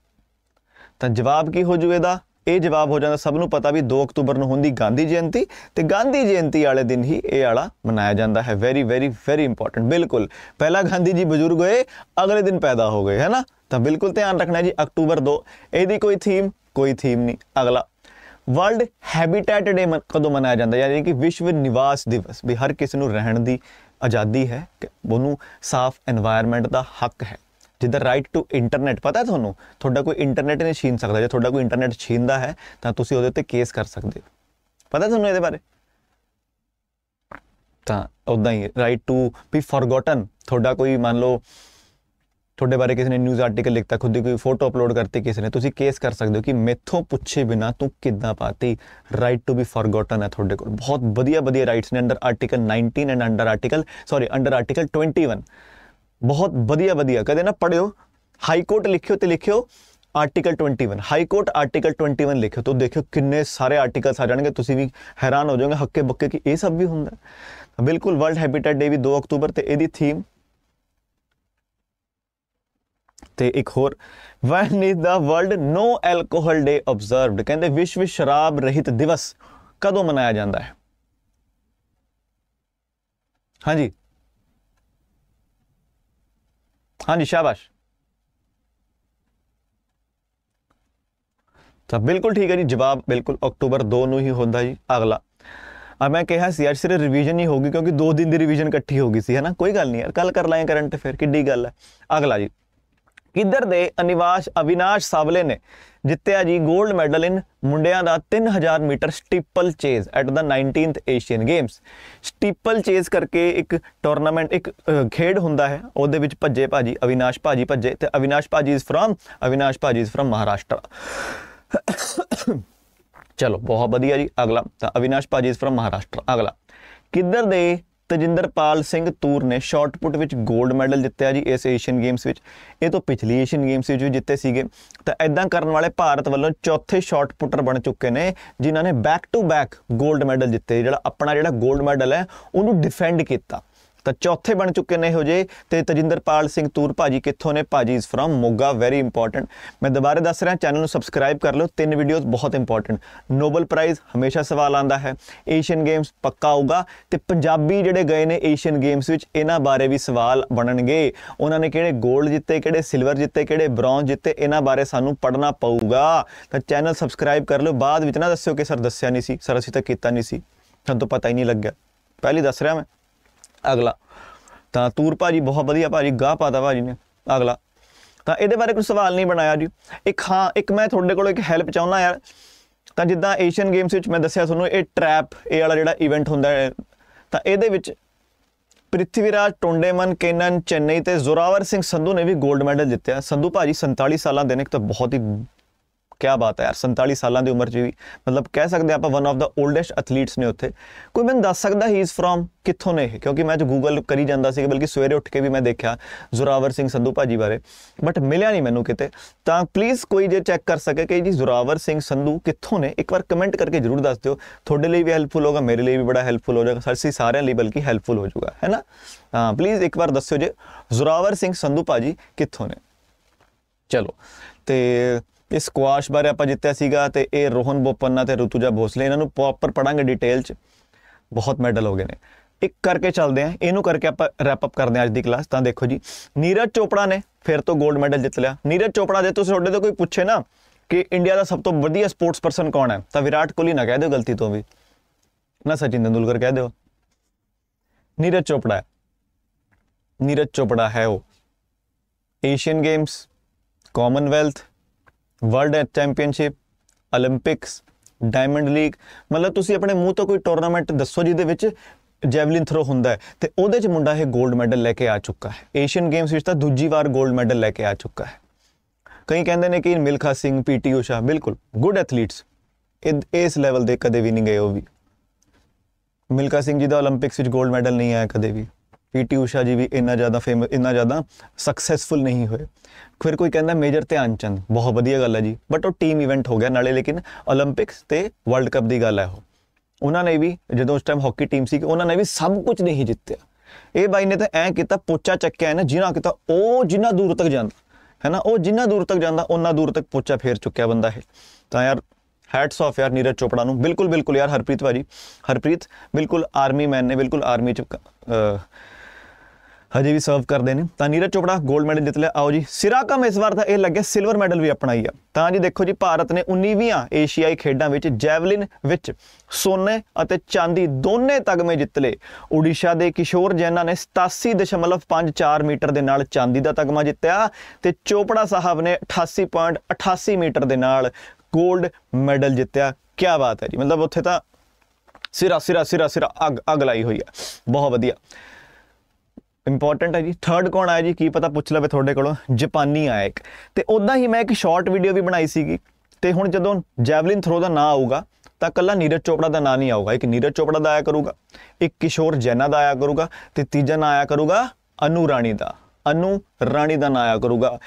ਤਾਂ ਜਵਾਬ ਕੀ ਹੋ ਜੂ ਇਹਦਾ ਇਹ ਜਵਾਬ ਹੋ ਜਾਂਦਾ ਸਭ ਨੂੰ ਪਤਾ ਵੀ 2 ਅਕਤੂਬਰ ਨੂੰ ਹੁੰਦੀ ਗਾਂਧੀ ਜਯੰਤੀ ਤੇ ਗਾਂਧੀ ਜਯੰਤੀ ਵਾਲੇ ਦਿਨ ਹੀ ਇਹ ਵਾਲਾ ਮਨਾਇਆ ਜਾਂਦਾ ਹੈ ਵੈਰੀ ਵੈਰੀ ਵੈਰੀ ਇੰਪੋਰਟੈਂਟ ਬਿਲਕੁਲ ਪਹਿਲਾ ਗਾਂਧੀ ਜੀ ਬਜ਼ੁਰਗ ਹੋਏ ਅਗਲੇ ਦਿਨ ਪੈਦਾ ਹੋ ਗਏ ਹੈ ਨਾ ਤਾਂ ਬਿਲਕੁਲ ਧਿਆਨ ਰੱਖਣਾ ਜੀ ਅਕਤੂਬਰ 2 ਇਹਦੀ ਕੋਈ ਥੀਮ ਕੋਈ ਥੀਮ ਨਹੀਂ ਅਗਲਾ ਵਰਲਡ ਹੈਬਿਟੈਟ ਡੇ ਕਦੋਂ ਮਨਾਇਆ ਜਾਂਦਾ ਯਾਨੀ ਕਿ ਵਿਸ਼ਵ ਨਿਵਾਸ ਦਿਵਸ ਵੀ ਹਰ ਕਿਸੇ ਨੂੰ ਰਹਿਣ ਦੀ ਆਜ਼ਾਦੀ ਹੈ ਉਹਨੂੰ ਸਾਫ਼ এনवायरमेंट ਦਾ ਹੱਕ ਹੈ ਜਿੱਦਾਂ ਰਾਈਟ ਟੂ ਇੰਟਰਨੈਟ ਪਤਾ ਤੁਹਾਨੂੰ ਤੁਹਾਡਾ ਕੋਈ ਇੰਟਰਨੈਟ ਨਹੀਂ ਛੀਨ ਸਕਦਾ ਜੇ ਤੁਹਾਡਾ ਕੋਈ ਇੰਟਰਨੈਟ ਛੀਨਦਾ ਹੈ ਤਾਂ ਤੁਸੀਂ ਉਹਦੇ ਉੱਤੇ ਕੇਸ ਕਰ ਸਕਦੇ ਹੋ ਪਤਾ ਤੁਹਾਨੂੰ ਇਹਦੇ ਬਾਰੇ ਤਾਂ ਉਦਾਂ ਹੀ ਰਾਈਟ ਟੂ ਬੀ ਫੋਰਗੋਟਨ ਤੁਹਾਡਾ ਕੋਈ ਮੰਨ ਲਓ ਤੁਹਾਡੇ ਬਾਰੇ ਕਿਸੇ ਨੇ ਨਿਊਜ਼ ਆਰਟੀਕਲ ਲਿਖਤਾ ਖੁਦ ਦੀ ਕੋਈ ਫੋਟੋ ਅਪਲੋਡ ਕਰਤੀ ਕਿਸੇ ਨੇ ਤੁਸੀਂ ਕੇਸ ਕਰ ਸਕਦੇ ਹੋ ਕਿ ਮੈਥੋਂ ਪੁੱਛੇ ਬਿਨਾ ਤੂੰ ਕਿੱਦਾਂ ਪਾਤੀ ਰਾਈਟ ਟੂ ਬੀ ਫੋਰਗੋਟਨ ਹੈ ਤੁਹਾਡੇ ਕੋਲ ਬਹੁਤ ਵਧੀਆ ਵਧੀਆ ਰਾਈਟਸ ਨੇ under article 19 and under article sorry under article 21 ਬਹੁਤ ਵਧੀਆ ਵਧੀਆ ਕਦੇ ਨਾ ਪੜਿਓ ਹਾਈ ਕੋਰਟ ਲਿਖਿਓ ਤੇ ਲਿਖਿਓ ਆਰਟੀਕਲ 21 ਹਾਈ ਕੋਰਟ ਆਰਟੀਕਲ 21 ਲਿਖਿਓ ਤੋ ਦੇਖਿਓ ਕਿੰਨੇ ਸਾਰੇ ਆਰਟੀਕਲਸ ਆ ਜਾਣਗੇ ਤੁਸੀਂ ਵੀ ਹੈਰਾਨ ਹੋ ਜਾਓਗੇ ਹੱਕੇ ਬੱਕੇ ਕਿ ਇਹ ਸਭ ਵੀ ਹੁੰਦਾ ਬਿਲਕੁਲ ਵਰਲਡ ਹੈਬਿਟੇਟ ਡੇ ਵੀ 2 ਅਕਤੂਬਰ ਤੇ ਇਹਦੀ ਥੀਮ ਤੇ ਇੱਕ ਹੋਰ when is the world no alcohol day observed ਕਹਿੰਦੇ ਵਿਸ਼ਵ ਸ਼ਰਾਬ ਰਹਿਤ ਦਿਵਸ ਕਦੋਂ ਮਨਾਇਆ ਜਾਂਦਾ ਹੈ ਹਾਂਜੀ ਹਾਂਜੀ ਸ਼ਾਬਾਸ਼ ਤਾਂ ਬਿਲਕੁਲ ਠੀਕ ਹੈ ਜੀ ਜਵਾਬ ਬਿਲਕੁਲ ਅਕਤੂਬਰ 2 ਨੂੰ ਹੀ ਹੁੰਦਾ ਜੀ ਅਗਲਾ ਆ ਮੈਂ ਕਿਹਾ ਸੀ ਅੱਜ ਸਿਰੇ ਰਿਵੀਜ਼ਨ ਹੀ ਹੋਗੀ ਕਿਉਂਕਿ 2 ਦਿਨ ਦੀ ਰਿਵੀਜ਼ਨ ਇਕੱਠੀ ਹੋ ਗਈ ਸੀ ਹੈਨਾ ਕੋਈ ਗੱਲ ਨਹੀਂ ਯਾਰ ਕੱਲ ਕਰ ਲਾਂਗੇ ਕਰੰਟ ਫਿਰ ਕਿੱਡੀ ਗੱਲ ਹੈ ਅਗਲਾ ਜੀ ਕਿੱਧਰ ਦੇ ਅਨਿਵਾਸ਼ ਅਵਿਨਾਸ਼ ਸਾਵਲੇ ਨੇ ਜਿੱਤਿਆ ਜੀ 골ਡ ਮੈਡਲ ਇਨ ਮੁੰਡਿਆਂ ਦਾ 3000 metre steeplechase at the 19th Asian games steeplechase ਕਰਕੇ ਇੱਕ ਟੂਰਨਾਮੈਂਟ ਇੱਕ ਖੇਡ ਹੁੰਦਾ ਹੈ ਉਹਦੇ ਵਿੱਚ ਭੱਜੇ ਭਾਜੀ ਅਵਿਨਾਸ਼ ਭਾਜੀ ਭੱਜੇ ਤੇ ਅਵਿਨਾਸ਼ ਭਾਜੀ ਇਜ਼ ਫਰਮ ਅਵਿਨਾਸ਼ ਭਾਜੀ ਇਜ਼ ਫਰਮ ਮਹਾਰਾਸ਼ਟਰ ਚਲੋ ਬਹੁਤ ਵਧੀਆ ਜੀ ਅਗਲਾ ਤਾਂ ਅਵਿਨਾਸ਼ ਭਾਜੀ ਇਜ਼ ਫਰਮ ਮਹਾਰਾਸ਼ਟਰ ਅਗਲਾ ਕਿੱਧਰ ਦੇ ਤਜਿੰਦਰਪਾਲ ਸਿੰਘ ਤੂਰ ਨੇ ਸ਼ਾਰਟਪੁੱਟ ਵਿੱਚ 골ਡ ਮੈਡਲ ਜਿੱਤਿਆ ਜੀ ਇਸ ਏਸ਼ੀਅਨ ਗੇਮਸ ਵਿੱਚ ਇਹ ਤੋਂ ਪਿਛਲੀ ਏਸ਼ੀਅਨ ਗੇਮਸ ਵਿੱਚ ਵੀ ਜਿੱਤੇ ਸੀਗੇ ਤਾਂ ਐਦਾਂ ਕਰਨ ਵਾਲੇ ਭਾਰਤ ਵੱਲੋਂ ਚੌਥੇ ਸ਼ਾਰਟਪੁੱਟਰ ਬਣ ਚੁੱਕੇ ਨੇ ਜਿਨ੍ਹਾਂ ਨੇ ਬੈਕ ਟੂ ਬੈਕ 골ਡ ਮੈਡਲ ਜਿੱਤੇ ਜਿਹੜਾ ਆਪਣਾ ਜਿਹੜਾ 골ਡ ਮੈਡਲ ਹੈ ਉਹਨੂੰ ਡਿਫੈਂਡ ਕੀਤਾ ਤਾਂ ਚੌਥੇ ਬਣ ਚੁੱਕੇ ਨੇ ਇਹੋ ਜੇ ਤੇ ਤਜਿੰਦਰਪਾਲ ਸਿੰਘ ਤੂਰ ਭਾਜੀ ਕਿੱਥੋਂ ਨੇ ਭਾਜੀ is from Moga very important ਮੈਂ ਦੁਬਾਰਾ ਦੱਸ ਰਿਹਾ ਚੈਨਲ ਨੂੰ ਸਬਸਕ੍ਰਾਈਬ ਕਰ ਲਓ ਤਿੰਨ ਵੀਡੀਓਜ਼ ਬਹੁਤ ਇੰਪੋਰਟੈਂਟ ਨੋਬਲ ਪ੍ਰਾਈਜ਼ ਹਮੇਸ਼ਾ ਸਵਾਲ ਆਂਦਾ ਹੈ ਏਸ਼ੀਅਨ ਗੇਮਸ ਪੱਕਾ ਆਊਗਾ ਤੇ ਪੰਜਾਬੀ ਜਿਹੜੇ ਗਏ ਨੇ ਏਸ਼ੀਅਨ ਗੇਮਸ ਵਿੱਚ ਇਹਨਾਂ ਬਾਰੇ ਵੀ ਸਵਾਲ ਬਣਨਗੇ ਉਹਨਾਂ ਨੇ ਕਿਹੜੇ 골ਡ ਜਿੱਤੇ ਕਿਹੜੇ ਸਿਲਵਰ ਜਿੱਤੇ ਕਿਹੜੇ ਬ੍ਰੌਂਜ ਜਿੱਤੇ ਇਹਨਾਂ ਬਾਰੇ ਸਾਨੂੰ ਪੜਨਾ ਪਊਗਾ ਤਾਂ ਚੈਨਲ ਸਬਸਕ੍ਰਾਈਬ ਕਰ ਲਓ ਬਾਅਦ ਵਿੱਚ ਨਾ ਦੱਸਿਓ ਕਿ ਸਰ ਦੱਸਿਆ ਨਹੀਂ ਸੀ ਸਰ ਅਸੀਂ ਤਾਂ ਕੀਤਾ ਨਹੀਂ ਸੀ ਤੁਹਾਨੂੰ ਪਤਾ ਹੀ ਨਹੀਂ ਲੱਗਿਆ ਪਹਿਲੀ ਦੱਸ ਰਿਹਾ ਮੈਂ ਅਗਲਾ ਤਾਂ ਤੂਰ ਭਾਜੀ ਬਹੁਤ ਵਧੀਆ ਭਾਜੀ ਗਾਹ ਪਾਤਾ ਭਾਜੀ ਨੇ ਅਗਲਾ ਤਾਂ ਇਹਦੇ ਬਾਰੇ ਕੋਈ ਸਵਾਲ ਨਹੀਂ ਬਣਾਇਆ ਜੀ ਇੱਕ ਹਾਂ ਇੱਕ ਮੈਂ ਤੁਹਾਡੇ ਕੋਲ ਇੱਕ ਹੈਲਪ ਚਾਹੁੰਦਾ ਯਾਰ ਤਾਂ ਜਿੱਦਾਂ ਏਸ਼ੀਅਨ ਗੇਮਸ ਵਿੱਚ ਮੈਂ ਦੱਸਿਆ ਤੁਹਾਨੂੰ ਇਹ ਟ੍ਰੈਪ ਇਹ ਵਾਲਾ ਜਿਹੜਾ ਇਵੈਂਟ ਹੁੰਦਾ ਹੈ ਤਾਂ ਇਹਦੇ ਵਿੱਚ ਪ੍ਰਿਥਵੀਰਾਜ ਟੋਂਡੇਮਨ ਕੇਨਨ ਚੇਨਈ ਤੇ ਜ਼ੋਰਾਵਰ ਸਿੰਘ ਸੰਧੂ ਨੇ ਵੀ 골ਡ ਮੈਡਲ ਜਿੱਤਿਆ ਸੰਧੂ ਭਾਜੀ 47 ਸਾਲਾਂ ਦੇ ਨੇ ਇੱਕ ਤਾਂ ਬਹੁਤ ਹੀ ਕਿਆ ਬਾਤ ਹੈ ਯਾਰ 47 ਸਾਲਾਂ ਦੀ ਉਮਰ 'ਚ ਵੀ ਮਤਲਬ ਕਹਿ ਸਕਦੇ ਆਪਾਂ one of the oldest athletes ਨੇ ਉੱਥੇ ਕੋਈ ਮੈਨੂੰ ਦੱਸ ਸਕਦਾ ਹੀ ਇਜ਼ ਫਰਮ ਕਿੱਥੋਂ ਨੇ ਇਹ ਕਿਉਂਕਿ ਮੈਂ ਜੋ ਗੂਗਲ ਕਰੀ ਜਾਂਦਾ ਸੀ ਬਲਕਿ ਸਵੇਰੇ ਉੱਠ ਕੇ ਵੀ ਮੈਂ ਦੇਖਿਆ ਜ਼ੁਰਾਵਰ ਸਿੰਘ ਸੰਧੂ ਭਾਜੀ ਬਾਰੇ ਬਟ ਮਿਲਿਆ ਨਹੀਂ ਮੈਨੂੰ ਕਿਤੇ ਤਾਂ ਪਲੀਜ਼ ਕੋਈ ਜੇ ਚੈੱਕ ਕਰ ਸਕੇ ਕਿ ਜੀ ਜ਼ੁਰਾਵਰ ਸਿੰਘ ਸੰਧੂ ਕਿੱਥੋਂ ਨੇ ਇੱਕ ਵਾਰ ਕਮੈਂਟ ਕਰਕੇ ਜ਼ਰੂਰ ਦੱਸ ਦਿਓ ਤੁਹਾਡੇ ਲਈ ਵੀ ਹੈਲਪਫੁਲ ਹੋਗਾ ਮੇਰੇ ਲਈ ਵੀ ਬੜਾ ਹੈਲਪਫੁਲ ਹੋ ਜਾਏਗਾ ਸਰਸੀ ਸਾਰਿਆਂ ਲਈ ਬਲਕਿ ਹੈਲਪਫੁਲ ਹੋ ਜਾਊਗਾ ਹੈਨਾ ਹਾਂ ਪਲੀਜ਼ ਇੱਕ ਵਾਰ ਦੱਸਿਓ ਜੇ ਜ਼ੁਰਾਵਰ ਸਿੰਘ ਸੰਧੂ ਭਾਜੀ ਕਿੱਥੋਂ ਨੇ ਚਲੋ ਤੇ ਇਹ ਸਕਵਾਸ਼ ਬਾਰੇ ਆਪਾਂ ਜਿੱਤਿਆ ਸੀਗਾ ਤੇ ਇਹ ਰੋਹਨ ਬੋਪੰਨਾ ਤੇ ਰਤੂਜਾ ਭੋਸਲੇ ਇਹਨਾਂ ਨੂੰ ਪ੍ਰੋਪਰ ਪੜਾਂਗੇ ਡਿਟੇਲ 'ਚ ਬਹੁਤ ਮੈਡਲ ਹੋ ਗਏ ਨੇ ਇੱਕ ਕਰਕੇ ਚੱਲਦੇ ਆ ਇਹਨੂੰ ਕਰਕੇ ਆਪਾਂ ਰੈਪ ਅਪ ਕਰਦੇ ਆ ਅੱਜ ਦੀ ਕਲਾਸ ਤਾਂ ਦੇਖੋ ਜੀ ਨੀਰਜ ਚੋਪੜਾ ਨੇ ਫਿਰ ਤੋਂ 골ਡ ਮੈਡਲ ਜਿੱਤ ਲਿਆ ਨੀਰਜ ਚੋਪੜਾ ਦੇ ਤੁਸੀਂ ਤੁਹਾਡੇ ਤੋਂ ਕੋਈ ਪੁੱਛੇ ਨਾ ਕਿ ਇੰਡੀਆ ਦਾ ਸਭ ਤੋਂ ਵਧੀਆ ਸਪੋਰਟਸ ਪਰਸਨ ਕੌਣ ਹੈ ਤਾਂ ਵਿਰਾਟ ਕੋਹਲੀ ਨਾ ਕਹਿ ਦਿਓ ਗਲਤੀ ਤੋਂ ਵੀ ਨਾ ਸਚਿਨ ਤੰਦੁਲਕਰ ਕਹਿ ਦਿਓ ਨੀਰਜ ਚੋਪੜਾ ਨੀਰਜ ਚੋਪੜਾ ਹੈ ਉਹ Asian games commonwealth world championship 올림픽ਸ ਡਾਇਮੰਡ ਲੀਗ ਮਤਲਬ ਤੁਸੀਂ ਆਪਣੇ ਮੂੰਹ ਤੋਂ ਕੋਈ ਟੂਰਨਾਮੈਂਟ ਦੱਸੋ ਜਿਹਦੇ ਵਿੱਚ ਜੈਵਲਿਨ ਥਰੋ ਹੁੰਦਾ ਹੈ ਤੇ ਉਹਦੇ 'ਚ ਮੁੰਡਾ ਇਹ 골ਡ ਮੈਡਲ ਲੈ ਕੇ ਆ ਚੁੱਕਾ ਹੈ ਏਸ਼ੀਅਨ ਗੇਮਸ ਵਿੱਚ ਤਾਂ ਦੂਜੀ ਵਾਰ 골ਡ ਮੈਡਲ ਲੈ ਕੇ ਆ ਚੁੱਕਾ ਹੈ ਕਈ ਕਹਿੰਦੇ ਨੇ ਕਿ ਮਿਲਖਾ ਸਿੰਘ ਪੀਟੀ ਊਸ਼ਾ ਬਿਲਕੁਲ ਗੁੱਡ ਐਥਲੀਟਸ ਇਸ ਲੈਵਲ ਦੇ ਕਦੇ ਵੀ ਨਹੀਂ ਗਏ ਉਹ ਵੀ ਮਿਲਖਾ ਸਿੰਘ ਜੀ ਦਾ 올림픽ਸ ਵਿੱਚ 골ਡ ਮੈਡਲ ਨਹੀਂ ਆਇਆ ਕਦੇ ਵੀ ਪੀਟੀ ਊਸ਼ਾ ਜੀ ਵੀ ਇੰਨਾ ਜ਼ਿਆਦਾ ਫੇਮਸ ਇੰਨਾ ਜ਼ਿਆਦਾ ਸਕਸੈਸਫੁਲ ਨਹੀਂ ਹੋਏ ਫਿਰ ਕੋਈ ਕਹਿੰਦਾ ਮੇਜਰ ਧਿਆਨ ਚੰਦ ਬਹੁਤ ਵਧੀਆ ਗੱਲ ਹੈ ਜੀ ਬਟ ਉਹ ਟੀਮ ਇਵੈਂਟ ਹੋ ਗਿਆ ਨਾਲੇ ਲੇਕਿਨ 올림픽ਸ ਤੇ ਵਰਲਡ ਕੱਪ ਦੀ ਗੱਲ ਹੈ ਉਹ ਉਹਨਾਂ ਨੇ ਵੀ ਜਦੋਂ ਉਸ ਟਾਈਮ ਹਾਕੀ ਟੀਮ ਸੀ ਕਿ ਉਹਨਾਂ ਨੇ ਵੀ ਸਭ ਕੁਝ ਨਹੀਂ ਜਿੱਤਿਆ ਇਹ ਬਾਈ ਨੇ ਤਾਂ ਐ ਕੀਤਾ ਪੋਚਾ ਚੱਕਿਆ ਨਾ ਜਿਨ੍ਹਾਂ ਕਿਤਾ ਉਹ ਜਿੰਨਾ ਦੂਰ ਤੱਕ ਜਾਂਦਾ ਹੈ ਨਾ ਉਹ ਜਿੰਨਾ ਦੂਰ ਤੱਕ ਜਾਂਦਾ ਉਹਨਾਂ ਦੂਰ ਤੱਕ ਪੋਚਾ ਫੇਰ ਚੁੱਕਿਆ ਬੰਦਾ ਹੈ ਤਾਂ ਯਾਰ ਹੈਟਸ ਆਫ ਯਾਰ ਨੀਰਜ ਚੋਪੜਾ ਨੂੰ ਬਿਲਕੁਲ ਬਿਲਕੁਲ ਯਾਰ ਹਰਪ੍ਰੀਤ ਭਾਜੀ ਹਰਪ੍ਰੀਤ ਬਿਲਕੁਲ ਆਰਮੀ ਮੈਨ ਨੇ ਬਿਲਕੁਲ ਆਰਮੀ ਚ ਹਜੇ ਵੀ ਸਰਵ ਕਰਦੇ ਨੇ ਤਾਂ ਨੀਰਜ ਚੋਪੜਾ 골ਡ ਮੈਡਲ ਜਿੱਤ ਲਿਆ ਆਓ ਜੀ ਸਿਰਾਕਮ ਇਸ ਵਾਰ ਤਾਂ ਇਹ ਲੱਗਿਆ ਸਿਲਵਰ ਮੈਡਲ ਵੀ ਆਪਣਾ ਹੀ ਆ ਤਾਂ ਜੀ ਦੇਖੋ ਜੀ ਭਾਰਤ ਨੇ 19ਵੀਆਂ ਏਸ਼ੀਆਈ ਖੇਡਾਂ ਵਿੱਚ ਜੈਵਲਿਨ ਵਿੱਚ ਸੋਨੇ ਅਤੇ ਚਾਂਦੀ ਦੋਨੇ ਤਗਮੇ ਜਿੱਤ ਲਏ ਓਡੀਸ਼ਾ ਦੇ ਕਿਸ਼ੋਰ ਜੈਨਾ ਨੇ 87.54 ਮੀਟਰ ਦੇ ਨਾਲ ਚਾਂਦੀ ਦਾ ਤਗਮਾ ਜਿੱਤਿਆ ਤੇ ਚੋਪੜਾ ਸਾਹਿਬ ਨੇ 88.88 ਮੀਟਰ ਦੇ ਨਾਲ 골ਡ ਮੈਡਲ ਜਿੱਤਿਆ ਕੀ ਬਾਤ ਹੈ ਜੀ ਮਤਲਬ ਉੱਥੇ ਤਾਂ ਸਿਰਾ ਸਿਰਾ ਸਿਰਾ ਸਿਰਾ ਅਗ ਅਗਲਾਈ ਲਾਈ ਹੋਈ ਹੈ ਬਹੁਤ ਵਧੀਆ ਇੰਪੋਰਟੈਂਟ ਹੈ ਜੀ ਥਰਡ ਕੌਣ ਆਇਆ ਜੀ ਕੀ ਪਤਾ ਪੁੱਛ ਲਵੇ ਤੁਹਾਡੇ ਕੋਲੋਂ ਜਾਪਾਨੀ ਆਇਆ ਇੱਕ ਤੇ ਉਦਾਂ ਹੀ ਮੈਂ ਇੱਕ ਸ਼ਾਰਟ ਵੀਡੀਓ ਵੀ ਬਣਾਈ ਸੀਗੀ ਤੇ ਹੁਣ ਜਦੋਂ ਜੈਵਲਿਨ ਥਰੋ ਦਾ ਨਾਂ ਆਊਗਾ ਤਾਂ ਕੱਲਾ ਨੀਰਜ ਚੋਪੜਾ ਦਾ ਨਾਂ ਨਹੀਂ ਆਊਗਾ ਇੱਕ ਨੀਰਜ ਚੋਪੜਾ ਦਾ ਆਇਆ ਕਰੂਗਾ ਇੱਕ ਕਿਸ਼ੋਰ ਜੈਨਾ ਦਾ ਆਇਆ ਕਰੂਗਾ ਤੇ ਤੀਜਾ ਨਾਂ ਆਇਆ ਕਰੂਗਾ ਅਨੂ ਰਾਣੀ ਦਾ ਅਨੂ ਰਾਣੀ ਦਾ ਨਾਂ ਆਇਆ ਕਰੂਗਾ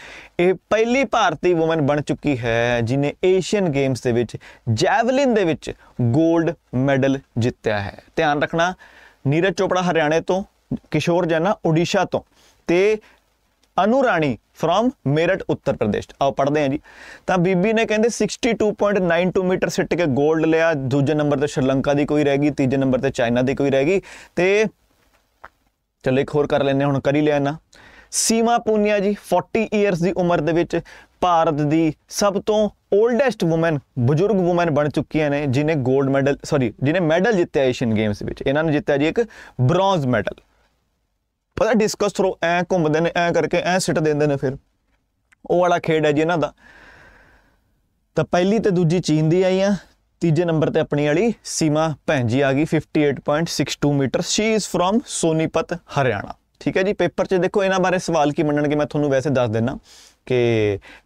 ਇਹ ਪਹਿਲੀ ਭਾਰਤੀ ਔਮਨ ਬਣ ਚੁੱਕੀ ਹੈ ਜਿਨੇ ਏਸ਼ੀਅਨ ਗੇਮਸ ਦੇ ਵਿੱਚ ਜੈਵਲਿਨ ਦੇ ਵਿੱਚ 골ਡ ਮੈਡਲ ਜਿੱਤਿਆ ਹੈ ਧਿਆਨ ਰੱਖਣਾ ਨੀਰਜ ਚੋਪੜਾ ਹਰਿਆਣੇ ਤੋਂ ਕਿਸ਼ੋਰ ਜੈਨਾ ਓਡੀਸ਼ਾ ਤੋਂ ਤੇ ਅਨੂ ਰਾਣੀ ਫਰਮ ਮੇਰਠ ਉੱਤਰ ਪ੍ਰਦੇਸ਼ ਆਓ ਪੜਦੇ ਹਾਂ ਜੀ ਤਾਂ ਬੀਬੀ ਨੇ ਕਹਿੰਦੇ 62.92 ਮੀਟਰ ਸਿੱਟ ਕੇ 골ਡ ਲਿਆ ਦੂਜੇ ਨੰਬਰ ਤੇ ਸ਼੍ਰੀਲੰਕਾ ਦੀ ਕੋਈ ਰਹਿ ਗਈ ਤੀਜੇ ਨੰਬਰ ਤੇ ਚਾਈਨਾ ਦੀ ਕੋਈ ਰਹਿ ਗਈ ਤੇ ਚਲੇ ਇੱਕ ਹੋਰ ਕਰ ਲੈਨੇ ਹੁਣ ਕਰੀ ਲਿਆ ਨਾ ਸੀਮਾ ਪੂਨੀਆ ਜੀ 40 ਇਅਰਸ ਦੀ ਉਮਰ ਦੇ ਵਿੱਚ ਭਾਰਤ ਦੀ ਸਭ ਤੋਂ 올ਡੈਸਟ ਔਮਨ ਬਜ਼ੁਰਗ ਔਮਨ ਬਣ ਚੁੱਕੀਆਂ ਨੇ ਜਿਨੇ 골ਡ ਮੈਡਲ ਸੌਰੀ ਜਿਨੇ ਮੈਡਲ ਜਿੱਤਿਆ ਏਸ਼ੀਅਨ ਗੇਮਸ ਵਿੱਚ ਇਹਨਾਂ ਨੇ ਜਿੱਤਿਆ ਜੀ ਇੱਕ ਬ੍ਰੌਂਜ਼ ਮੈਡਲ ਪਤਾ ਡਿਸਕਸ ਥਰੋ ਐ ਘੁੰਮਦੇ ਨੇ ਐ ਕਰਕੇ ਐ ਸਿੱਟ ਦਿੰਦੇ ਨੇ ਫਿਰ ਉਹ ਵਾਲਾ ਖੇਡ ਹੈ ਜੀ ਇਹਨਾਂ ਦਾ ਤਾਂ ਪਹਿਲੀ ਤੇ ਦੂਜੀ ਚੀਨ ਦੀ ਆਈ ਆ ਤੀਜੇ ਨੰਬਰ ਤੇ ਆਪਣੀ ਵਾਲੀ ਸੀਮਾ ਭੈਣ ਜੀ ਆ ਗਈ 58.62 metre she is from Sonipat Haryana ਠੀਕ ਹੈ ਜੀ ਪੇਪਰ 'ਚ ਦੇਖੋ ਇਹਨਾਂ ਬਾਰੇ ਸਵਾਲ ਕੀ ਮੰਨਣਗੇ ਮੈਂ ਤੁਹਾਨੂੰ ਵੈਸੇ ਦੱਸ ਦਿੰਨਾ ਕਿ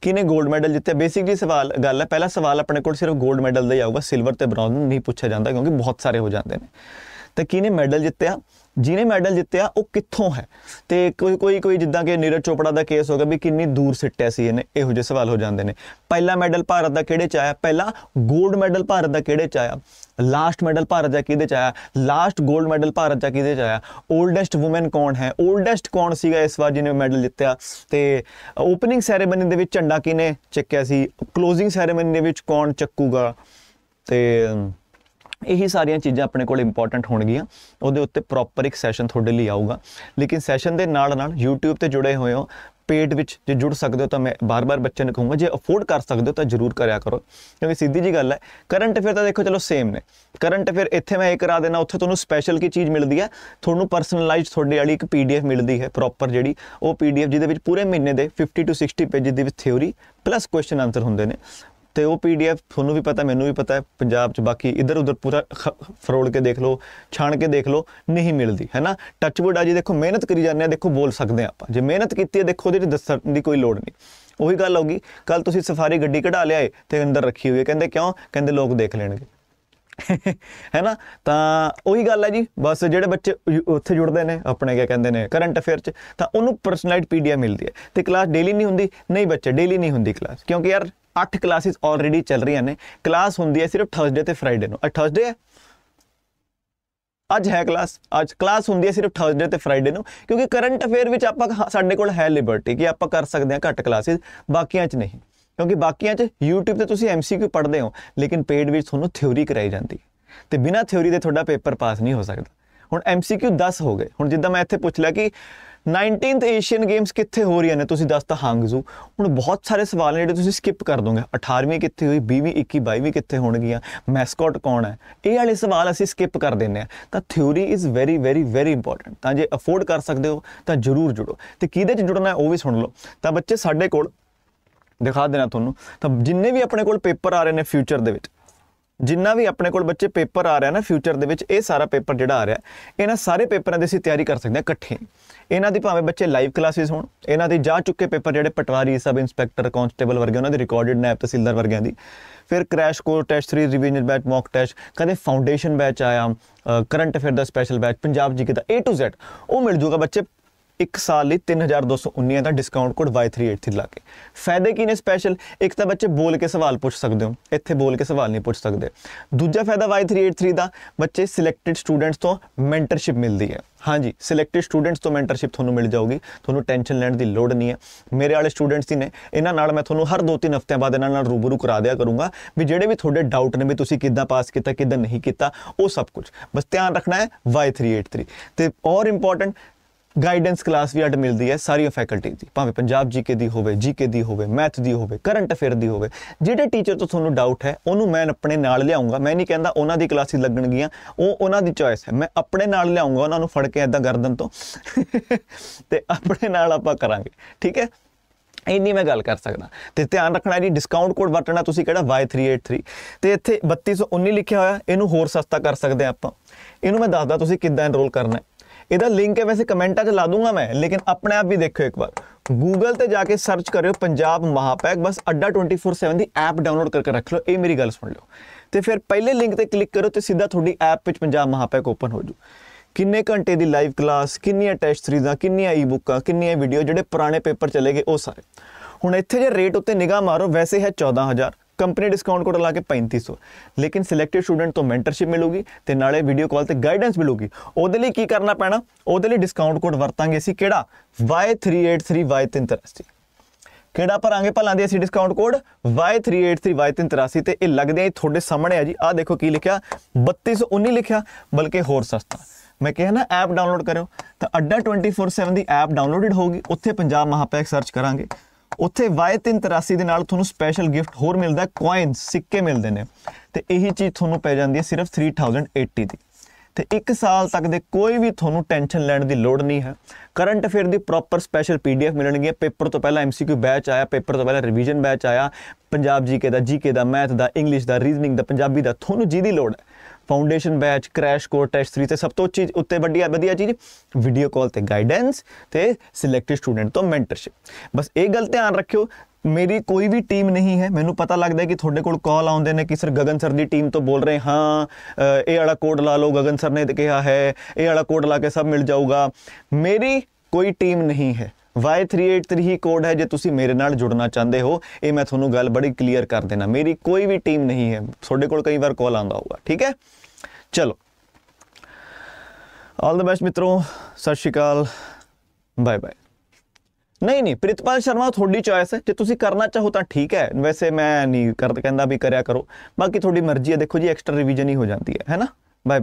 ਕਿਨੇ 골ਡ ਮੈਡਲ ਜਿੱਤੇ ਬੇਸਿਕਲੀ ਸਵਾਲ ਗੱਲ ਹੈ ਪਹਿਲਾ ਸਵਾਲ ਆਪਣੇ ਕੋਲ ਸਿਰਫ 골ਡ ਮੈਡਲ ਦਾ ਹੀ ਆਊਗਾ ਸਿਲਵਰ ਤੇ ਬ੍ਰੌਂਜ਼ ਨਹੀਂ ਪੁੱਛਿਆ ਜਾਂਦਾ ਕਿਉਂਕਿ ਬਹੁਤ ਸਾਰੇ ਹੋ ਜਾਂਦੇ ਨੇ ਤਾਂ ਕਿਨੇ ਮੈਡਲ ਜਿੱਤਿਆ ਜਿਹਨੇ ਮੈਡਲ ਜਿੱਤਿਆ ਉਹ ਕਿੱਥੋਂ ਹੈ ਤੇ ਕੋਈ ਕੋਈ ਕੋਈ ਜਿੱਦਾਂ ਕਿ ਨੀਰਜ ਚੋਪੜਾ ਦਾ ਕੇਸ ਹੋ ਗਿਆ ਵੀ ਕਿੰਨੀ ਦੂਰ ਸਿੱਟਿਆ ਸੀ ਇਹਨੇ ਇਹੋ ਜਿਹੇ ਸਵਾਲ ਹੋ ਜਾਂਦੇ ਨੇ ਪਹਿਲਾ ਮੈਡਲ ਭਾਰਤ ਦਾ ਕਿਹੜੇ ਚ ਆਇਆ ਪਹਿਲਾ 골ਡ ਮੈਡਲ ਭਾਰਤ ਦਾ ਕਿਹੜੇ ਚ ਆਇਆ ਲਾਸਟ ਮੈਡਲ ਭਾਰਤ ਦਾ ਕਿਹਦੇ ਚ ਆਇਆ ਲਾਸਟ 골ਡ ਮੈਡਲ ਭਾਰਤ ਦਾ ਕਿਹਦੇ ਚ ਆਇਆ 올ਡੈਸਟ ਔਮਨ ਕੌਣ ਹੈ 올ਡੈਸਟ ਕੌਣ ਸੀਗਾ ਇਸ ਵਾਰ ਜਿਹਨੇ ਮੈਡਲ ਜਿੱਤਿਆ ਤੇ ਓਪਨਿੰਗ ਸੈਰੇਮਨੀ ਦੇ ਵਿੱਚ ਝੰਡਾ ਕਿਨੇ ਚੱਕਿਆ ਸੀ ਕਲੋਜ਼ਿੰਗ ਸੈਰੇਮਨੀ ਦੇ ਵਿੱਚ ਕੌਣ ਚੱਕੂਗਾ ਤੇ ਇਹੀ ਸਾਰੀਆਂ ਚੀਜ਼ਾਂ ਆਪਣੇ ਕੋਲ ਇੰਪੋਰਟੈਂਟ ਹੋਣਗੀਆਂ ਉਹਦੇ ਉੱਤੇ ਪ੍ਰੋਪਰ ਇੱਕ ਸੈਸ਼ਨ ਤੁਹਾਡੇ ਲਈ ਆਊਗਾ ਲੇਕਿਨ ਸੈਸ਼ਨ ਦੇ ਨਾਲ ਨਾਲ YouTube ਤੇ ਜੁੜੇ ਹੋਏ ਹੋ ਪੇਡ ਵਿੱਚ ਜੇ ਜੁੜ ਸਕਦੇ ਹੋ ਤਾਂ ਮੈਂ ਬਾਰ-ਬਾਰ ਬੱਚਿਆਂ ਨੂੰ ਕਹੂੰਗਾ ਜੇ ਅਫੋਰਡ ਕਰ ਸਕਦੇ ਹੋ ਤਾਂ ਜ਼ਰੂਰ ਕਰਿਆ ਕਰੋ ਕਿਉਂਕਿ ਸਿੱਧੀ ਜੀ ਗੱਲ ਹੈ ਕਰੰਟ ਅਫੇਅਰ ਤਾਂ ਦੇਖੋ ਚਲੋ ਸੇਮ ਨੇ ਕਰੰਟ ਅਫੇਅਰ ਇੱਥੇ ਮੈਂ ਇਹ ਕਰਾ ਦੇਣਾ ਉੱਥੇ ਤੁਹਾਨੂੰ ਸਪੈਸ਼ਲ ਕੀ ਚੀਜ਼ ਮਿਲਦੀ ਹੈ ਤੁਹਾਨੂੰ ਪਰਸਨਲਾਈਜ਼ ਤੁਹਾਡੇ ਵਾਲੀ ਇੱਕ ਪੀਡੀਐਫ ਮਿਲਦੀ ਹੈ ਪ੍ਰੋਪਰ ਜਿਹੜੀ ਉਹ ਪੀਡੀਐਫ ਜਿਹਦੇ ਵਿੱਚ ਪੂਰੇ ਮਹੀਨੇ ਦੇ 50 ਤੋਂ 60 ਪੇਜ ਦੇ ਵਿੱਚ ਥਿਉਰੀ ਪਲੱਸ ਕੁਐਸਚਨ ਆਨਸਰ ਹੁੰਦੇ ਨੇ ਤੇ ਉਹ ਪੀਡੀਐਫ ਤੁਹਾਨੂੰ ਵੀ ਪਤਾ ਮੈਨੂੰ ਵੀ ਪਤਾ ਹੈ ਪੰਜਾਬ 'ਚ ਬਾਕੀ ਇੱਧਰ ਉੱਧਰ ਪੂਰਾ ਫਰੋੜ ਕੇ ਦੇਖ ਲਓ ਛਾਣ ਕੇ ਦੇਖ ਲਓ ਨਹੀਂ ਮਿਲਦੀ ਹੈਨਾ ਟੱਚਵੁੱਡ ਆ ਜੀ ਦੇਖੋ ਮਿਹਨਤ ਕਰੀ ਜਾਂਦੇ ਆ ਦੇਖੋ ਬੋਲ ਸਕਦੇ ਆ ਆਪਾਂ ਜੇ ਮਿਹਨਤ ਕੀਤੀ ਹੈ ਦੇਖੋ ਉਹਦੇ 'ਚ ਦੱਸਣ ਦੀ ਕੋਈ ਲੋੜ ਨਹੀਂ ਉਹੀ ਗੱਲ ਹੋਗੀ ਕੱਲ ਤੁਸੀਂ ਸਫਾਰੀ ਗੱਡੀ ਕਢਾ ਲਿਆਏ ਤੇ ਅੰਦਰ ਰੱਖੀ ਹੋਈ ਹੈ ਕਹਿੰਦੇ ਕਿਉਂ ਕਹਿੰਦੇ ਲੋਕ ਦੇਖ ਲੈਣਗੇ ਹੈਨਾ ਤਾਂ ਉਹੀ ਗੱਲ ਹੈ ਜੀ ਬਸ ਜਿਹੜੇ ਬੱਚੇ ਉੱਥੇ ਜੁੜਦੇ ਨੇ ਆਪਣੇ ਕੀ ਕਹਿੰਦੇ ਨੇ ਕਰੰਟ ਅਫੇਅਰ ਚ ਤਾਂ ਉਹਨੂੰ ਪਰਸਨਲਾਈਜ਼ਡ ਪੀਡੀਐਫ ਮਿਲਦੀ ਹੈ ਤੇ ਕਲਾਸ ਡੇਲੀ ਨਹੀਂ ਹੁੰਦੀ ਨਹੀਂ ਬੱਚੇ ਡੇਲੀ ਨਹੀਂ ਹੁੰਦੀ ਕਲਾਸ ਕਿਉਂਕਿ ਯਾਰ 8 ਕਲਾਸਿਸ ਆਲਰੇਡੀ ਚੱਲ ਰਹੀਆਂ ਨੇ ਕਲਾਸ ਹੁੰਦੀ ਹੈ ਸਿਰਫ ਥਰਸਡੇ ਤੇ ਫਰਾਈਡੇ ਨੂੰ ਅੱਜ ਥਰਸਡੇ ਹੈ ਅੱਜ ਹੈ ਕਲਾਸ ਅੱਜ ਕਲਾਸ ਹੁੰਦੀ ਹੈ ਸਿਰਫ ਥਰਸਡੇ ਤੇ ਫਰਾਈਡੇ ਨੂੰ ਕਿਉਂਕਿ ਕਰੰਟ ਅਫੇਅਰ ਵਿੱਚ ਆਪਾਂ ਸਾਡੇ ਕੋਲ ਹੈ ਲਿਬਰਟੀ ਕਿ ਆਪਾਂ ਕਰ ਸਕਦੇ ਹਾਂ ਘੱਟ ਕਲਾਸਿਸ ਬਾਕੀਆਂ 'ਚ ਨਹੀਂ ਕਿਉਂਕਿ ਬਾਕੀਆਂ 'ਚ YouTube ਤੇ ਤੁਸੀਂ MCQ ਪੜ੍ਹਦੇ ਹੋ ਲੇਕਿਨ ਪੇਡ ਵਿੱਚ ਤੁਹਾਨੂੰ ਥਿਉਰੀ ਕਰਾਈ ਜਾਂਦੀ ਤੇ ਬਿਨਾ ਥਿਉਰੀ ਦੇ ਤੁਹਾਡਾ ਪੇਪਰ ਪਾਸ ਨਹੀਂ ਹੋ ਸਕਦਾ ਹੁਣ MCQ 10 ਹੋ ਗਏ ਹੁਣ ਜਿੱਦਾਂ ਮੈਂ ਇੱਥੇ ਪੁੱਛ ਲਿਆ ਕਿ 19th ਏਸ਼ੀਅਨ ਗੇਮਸ ਕਿੱਥੇ ਹੋ ਰਹੀਆਂ ਨੇ ਤੁਸੀਂ ਦੱਸ ਤਾ ਹਾਂਗਜ਼ੂ ਹੁਣ ਬਹੁਤ ਸਾਰੇ ਸਵਾਲ ਨੇ ਜਿਹੜੇ ਤੁਸੀਂ ਸਕਿਪ ਕਰ ਦੋਗੇ 18ਵੀਂ ਕਿੱਥੇ ਹੋਈ 20ਵੀਂ 21ਵੀਂ 22ਵੀਂ ਕਿੱਥੇ ਹੋਣਗੀਆਂ ਮੈਸਕਟ ਕੌਣ ਹੈ ਇਹ ਵਾਲੇ ਸਵਾਲ ਅਸੀਂ ਸਕਿਪ ਕਰ ਦਿੰਨੇ ਆ ਤਾਂ theory is very very very important ਤਾਂ ਜੇ ਅਫੋਰਡ ਕਰ ਸਕਦੇ ਹੋ ਤਾਂ ਜਰੂਰ ਜੁੜੋ ਤੇ ਕਿਹਦੇ 'ਚ ਜੁੜਨਾ ਹੈ ਉਹ ਵੀ ਸੁਣ ਲਓ ਤਾਂ ਬੱਚੇ ਸਾਡੇ ਕੋਲ ਦਿਖਾ ਦੇਣਾ ਤੁਹਾਨੂੰ ਤਾਂ ਜਿੰਨੇ ਵੀ ਆਪਣੇ ਕੋਲ ਪੇਪਰ ਆ ਰਹੇ ਨੇ ਫਿਊਚਰ ਦੇ ਵਿੱਚ ਜਿੰਨਾ ਵੀ ਆਪਣੇ ਕੋਲ ਬੱਚੇ ਪੇਪਰ ਆ ਰਿਹਾ ਨਾ ਫਿਊਚਰ ਦੇ ਵਿੱਚ ਇਹ ਸਾਰਾ ਪੇਪਰ ਜਿਹੜਾ ਆ ਰਿਹਾ ਇਹਨਾਂ ਸਾਰੇ ਪੇਪਰਾਂ ਦੀ ਅਸੀਂ ਤਿਆਰੀ ਕਰ ਸਕਦੇ ਹਾਂ ਇਕੱਠੇ ਇਹਨਾਂ ਦੀ ਭਾਵੇਂ ਬੱਚੇ ਲਾਈਵ ਕਲਾਸਿਸ ਹੋਣ ਇਹਨਾਂ ਦੇ ਜਾ ਚੁੱਕੇ ਪੇਪਰ ਜਿਹੜੇ ਪਟਵਾਰੀ ਸਬ ਇੰਸਪੈਕਟਰ ਕਾਂਸਟੇਬਲ ਵਰਗੇ ਉਹਨਾਂ ਦੇ ਰਿਕਾਰਡਡ ਨੈਪ ਤਹਿਸੀਲਦਾਰ ਵਰਗਿਆਂ ਦੀ ਫਿਰ crash course test 3 revision batch mock test ਕਦੇ ਫਾਊਂਡੇਸ਼ਨ ਬੈਚ ਆਇਆ ਕਰੰਟ ਅਫੇਅਰ ਦਾ ਸਪੈਸ਼ਲ ਬੈਚ ਪੰਜਾਬ ਜੀ ਦਾ A to Z ਉਹ ਮਿਲ ਜੂਗਾ ਬੱਚੇ ਇੱਕ ਸਾਲ ਲਈ 3219 ਦਾ ਡਿਸਕਾਊਂਟ ਕੋਡ Y383 ਲਾ ਕੇ ਫਾਇਦੇ ਕੀ ਨੇ ਸਪੈਸ਼ਲ ਇੱਕ ਤਾਂ ਬੱਚੇ ਬੋਲ ਕੇ ਸਵਾਲ ਪੁੱਛ ਸਕਦੇ ਹੋ ਇੱਥੇ ਬੋਲ ਕੇ ਸਵਾਲ ਨਹੀਂ ਪੁੱਛ ਸਕਦੇ ਦੂਜਾ ਫਾਇਦਾ Y383 ਦਾ ਬੱਚੇ ਸਿਲੈਕਟਡ ਸਟੂਡੈਂਟਸ ਤੋਂ ਮੈਂਟਰਸ਼ਿਪ ਮਿਲਦੀ ਹੈ ਹਾਂਜੀ ਸਿਲੈਕਟਡ ਸਟੂਡੈਂਟਸ ਤੋਂ ਮੈਂਟਰਸ਼ਿਪ ਤੁਹਾਨੂੰ ਮਿਲ ਜਾਊਗੀ ਤੁਹਾਨੂੰ ਟੈਨਸ਼ਨ ਲੈਣ ਦੀ ਲੋੜ ਨਹੀਂ ਹੈ ਮੇਰੇ ਵਾਲੇ ਸਟੂਡੈਂਟਸ ਹੀ ਨੇ ਇਹਨਾਂ ਨਾਲ ਮੈਂ ਤੁਹਾਨੂੰ ਹਰ 2-3 ਹਫ਼ਤਿਆਂ ਬਾਅਦ ਇਹਨਾਂ ਨਾਲ ਰੂਬਰੂ ਕਰਾ ਦਿਆ ਕਰੂੰਗਾ ਵੀ ਜਿਹੜੇ ਵੀ ਤੁਹਾਡੇ ਡਾਊਟ ਨੇ ਵੀ ਤੁਸੀਂ ਕਿੱਦਾਂ ਪਾਸ ਕੀਤਾ ਕਿੱਦਾਂ ਨਹੀਂ ਕੀਤਾ ਉਹ ਸਭ ਕੁਝ ਬਸ ਧਿਆਨ ਰੱਖਣਾ ਹੈ Y383 ਤੇ ਔਰ ਇੰਪੋਰਟੈਂਟ ਗਾਈਡੈਂਸ ਕਲਾਸ ਵੀ ਅੱਡ ਮਿਲਦੀ ਹੈ ਸਾਰੀਆਂ ਫੈਕਲਟੀ ਦੀ ਭਾਵੇਂ ਪੰਜਾਬ ਜੀਕੇ ਦੀ ਹੋਵੇ ਜੀਕੇ ਦੀ ਹੋਵੇ ਮੈਥ ਦੀ ਹੋਵੇ ਕਰੰਟ ਅਫੇਅਰ ਦੀ ਹੋਵੇ ਜਿਹੜੇ ਟੀਚਰ ਤੋਂ ਤੁਹਾਨੂੰ ਡਾਊਟ ਹੈ ਉਹਨੂੰ ਮੈਂ ਆਪਣੇ ਨਾਲ ਲਿਆਉਂਗਾ ਮੈਂ ਨਹੀਂ ਕਹਿੰਦਾ ਉਹਨਾਂ ਦੀ ਕਲਾਸਿਸ ਲੱਗਣਗੀਆਂ ਉਹ ਉਹਨਾਂ ਦੀ ਚੋਇਸ ਹੈ ਮੈਂ ਆਪਣੇ ਨਾਲ ਲਿਆਉਂਗਾ ਉਹਨਾਂ ਨੂੰ ਫੜ ਕੇ ਐਦਾਂ ਗਰਦਨ ਤੋਂ [LAUGHS] ਤੇ ਆਪਣੇ ਨਾਲ ਆਪਾਂ ਕਰਾਂਗੇ ਠੀਕ ਹੈ ਇੰਨੀ ਮੈਂ ਗੱਲ ਕਰ ਸਕਦਾ ਤੇ ਧਿਆਨ ਰੱਖਣਾ ਜੀ ਡਿਸਕਾਊਂਟ ਕੋਡ ਵਰਤਣਾ ਤੁਸੀਂ ਕਿਹੜਾ Y383 ਤੇ ਇੱਥੇ 3219 ਲਿਖਿਆ ਹੋਇਆ ਇਹਨੂੰ ਹੋਰ ਸਸਤਾ ਕਰ ਸਕਦੇ ਆ ਆਪਾਂ ਇਹਨੂੰ ਮੈਂ ਦੱਸਦਾ ਤੁਸੀਂ ਕਿੱਦਾਂ ਐਨਰੋਲ ਕਰਨਾ ਹੈ ਇਹਦਾ ਲਿੰਕ ਹੈ ਵੈਸੇ ਕਮੈਂਟਾਂ 'ਚ ਲਾ ਦੂੰਗਾ ਮੈਂ ਲੇਕਿਨ ਆਪਣੇ ਆਪ ਵੀ ਦੇਖਿਓ ਇੱਕ ਵਾਰ Google ਤੇ ਜਾ ਕੇ ਸਰਚ ਕਰਿਓ ਪੰਜਾਬ ਮਹਾਪੈਕ ਬਸ ਅੱਡਾ 24/7 ਦੀ ਐਪ ਡਾਊਨਲੋਡ ਕਰਕੇ ਰੱਖ ਲਓ ਇਹ ਮੇਰੀ ਗੱਲ ਸੁਣ ਲਓ ਤੇ ਫਿਰ ਪਹਿਲੇ ਲਿੰਕ ਤੇ ਕਲਿੱਕ ਕਰੋ ਤੇ ਸਿੱਧਾ ਤੁਹਾਡੀ ਐਪ ਵਿੱਚ ਪੰਜਾਬ ਮਹਾਪੈਕ ਓਪਨ ਹੋ ਜੂ ਕਿੰਨੇ ਘੰਟੇ ਦੀ ਲਾਈਵ ਕਲਾਸ ਕਿੰਨੀਆਂ ਟੈਸਟ ਸੀਰੀਜ਼ਾਂ ਕਿੰਨੀਆਂ ਈ-ਬੁੱਕਾਂ ਕਿੰਨੀਆਂ ਵੀਡੀਓ ਜਿਹੜੇ ਪੁਰਾਣੇ ਪੇਪਰ ਚਲੇ ਗਏ ਉਹ ਸਾਰੇ ਹੁਣ ਇੱਥੇ ਜੇ ਰੇਟ ਉੱਤੇ ਨਿਗਾਹ ਮਾਰੋ ਵੈਸੇ ਹੈ 14000 ਕੰਪਨੀ ਡਿਸਕਾਊਂਟ ਕੋਡ ਲਾ ਕੇ 3500 ਲੇਕਿਨ ਸਿਲੈਕਟਡ ਸਟੂਡੈਂਟ ਤੋਂ ਮੈਂਟਰਸ਼ਿਪ ਮਿਲੂਗੀ ਤੇ ਨਾਲੇ ਵੀਡੀਓ ਕਾਲ ਤੇ ਗਾਈਡੈਂਸ ਮਿਲੂਗੀ ਉਹਦੇ ਲਈ ਕੀ ਕਰਨਾ ਪੈਣਾ ਉਹਦੇ ਲਈ ਡਿਸਕਾਊਂਟ ਕੋਡ ਵਰਤਾਂਗੇ ਅਸੀਂ ਕਿਹੜਾ Y383Y383 ਕਿਹੜਾ ਭਰਾਂਗੇ ਭਲਾਂ ਦੇ ਅਸੀਂ ਡਿਸਕਾਊਂਟ ਕੋਡ Y383Y383 ਤੇ ਇਹ ਲੱਗਦੇ ਆ ਤੁਹਾਡੇ ਸਾਹਮਣੇ ਆ ਜੀ ਆ ਦੇਖੋ ਕੀ ਲਿਖਿਆ 3219 ਲਿਖਿਆ ਬਲਕਿ ਹੋਰ ਸਸਤਾ ਮੈਂ ਕਿਹਾ ਨਾ ਐਪ ਡਾਊਨਲੋਡ ਕਰਿਓ ਤਾਂ ਅੱਡਾ 24/7 ਦੀ ਐਪ ਡਾਊਨਲੋਡਡ ਹੋਗੀ ਉੱਥੇ ਪੰਜਾਬ ਮਹਾਪੈਕ ਸਰਚ ਕਰਾਂਗੇ ਉੱਥੇ Y383 ਦੇ ਨਾਲ ਤੁਹਾਨੂੰ ਸਪੈਸ਼ਲ ਗਿਫਟ ਹੋਰ ਮਿਲਦਾ ਕੋਇਨਸ ਸਿੱਕੇ ਮਿਲਦੇ ਨੇ ਤੇ ਇਹੀ ਚੀਜ਼ ਤੁਹਾਨੂੰ ਪੈ ਜਾਂਦੀ ਹੈ ਸਿਰਫ 3080 ਦੀ ਤੇ 1 ਸਾਲ ਤੱਕ ਦੇ ਕੋਈ ਵੀ ਤੁਹਾਨੂੰ ਟੈਨਸ਼ਨ ਲੈਣ ਦੀ ਲੋੜ ਨਹੀਂ ਹੈ ਕਰੰਟ ਅਫੇਅਰ ਦੀ ਪ੍ਰੋਪਰ ਸਪੈਸ਼ਲ ਪੀਡੀਐਫ ਮਿਲਣਗੇ ਪੇਪਰ ਤੋਂ ਪਹਿਲਾਂ ਐਮਸੀਕਿਊ ਬੈਚ ਆਇਆ ਪੇਪਰ ਤੋਂ ਪਹਿਲਾਂ ਰਿਵੀਜ਼ਨ ਬੈਚ ਆਇਆ ਪੰਜਾਬ ਜੀਕੇ ਦਾ ਜੀਕੇ ਦਾ ਮੈਥ ਦਾ ਇੰਗਲਿਸ਼ ਦਾ ਰੀਜ਼ਨਿੰਗ ਦਾ ਪੰਜਾਬੀ ਦਾ ਤੁਹਾਨੂੰ ਜਿਹਦੀ ਲੋੜ ਹੈ foundation batch crash course test 3 ਤੇ ਸਭ ਤੋਂ ਚੀਜ਼ ਉੱਤੇ ਵੱਡੀ ਵਧੀਆ ਚੀਜ਼ ਵੀਡੀਓ ਕਾਲ ਤੇ ਗਾਈਡੈਂਸ ਤੇ ਸਿਲੈਕਟਡ ਸਟੂਡੈਂਟ ਤੋਂ ਮੈਂਟਰਸ਼ਿਪ ਬਸ ਇਹ ਗੱਲ ਧਿਆਨ ਰੱਖਿਓ ਮੇਰੀ ਕੋਈ ਵੀ ਟੀਮ ਨਹੀਂ ਹੈ ਮੈਨੂੰ ਪਤਾ ਲੱਗਦਾ ਹੈ ਕਿ ਤੁਹਾਡੇ ਕੋਲ ਕਾਲ ਆਉਂਦੇ ਨੇ ਕਿ ਸਰ ਗਗਨ ਸਰ ਦੀ ਟੀਮ ਤੋਂ ਬੋਲ ਰਹੇ ਹਾਂ ਇਹ ਵਾਲਾ ਕੋਡ ਲਾ ਲਓ ਗਗਨ ਸਰ ਨੇ ਕਿਹਾ ਹੈ ਇਹ ਵਾਲਾ ਕੋਡ ਲਾ ਕੇ ਸਭ ਮਿਲ ਜਾਊਗਾ ਮੇਰੀ ਕੋਈ ਟੀਮ ਨਹੀਂ ਹੈ Y383 ਕੋਡ ਹੈ ਜੇ ਤੁਸੀਂ ਮੇਰੇ ਨਾਲ ਜੁੜਨਾ ਚਾਹੁੰਦੇ ਹੋ ਇਹ ਮੈਂ ਤੁਹਾਨੂੰ ਗੱਲ ਬੜੀ ਕਲੀਅਰ ਕਰ ਦੇਣਾ ਮੇਰੀ ਕੋਈ ਵੀ ਟੀਮ ਨਹੀਂ ਹੈ ਤੁਹਾਡੇ ਕੋਲ ਕਈ ਵਾਰ ਕਾਲ ਆਉਂਦਾ ਹੋਊਗਾ ਠੀਕ ਹੈ ਚਲੋ ਆਲ ਦਾ ਬੈਸਟ ਮਿੱਤਰੋ ਸਤਿ ਸ਼੍ਰੀ ਅਕਾਲ ਬਾਏ ਬਾਏ ਨਹੀਂ ਨਹੀਂ ਪ੍ਰਿਤਪਾਲ ਸ਼ਰਮਾ ਤੁਹਾਡੀ ਚੋਇਸ ਹੈ ਜੇ ਤੁਸੀਂ ਕਰਨਾ ਚਾਹੋ ਤਾਂ ਠੀਕ ਹੈ ਵੈਸੇ ਮੈਂ ਨਹੀਂ ਕਰਦਾ ਕਹਿੰਦਾ ਵੀ ਕਰਿਆ ਕਰੋ ਬਾਕੀ ਤੁਹਾਡੀ ਮਰਜ਼ੀ ਹੈ ਦੇਖੋ ਜੀ ਐਕਸਟਰਾ ਰਿਵੀਜ਼ਨ ਹੀ ਹੋ ਜਾਂਦੀ ਹੈ ਹੈਨਾ ਬਾਏ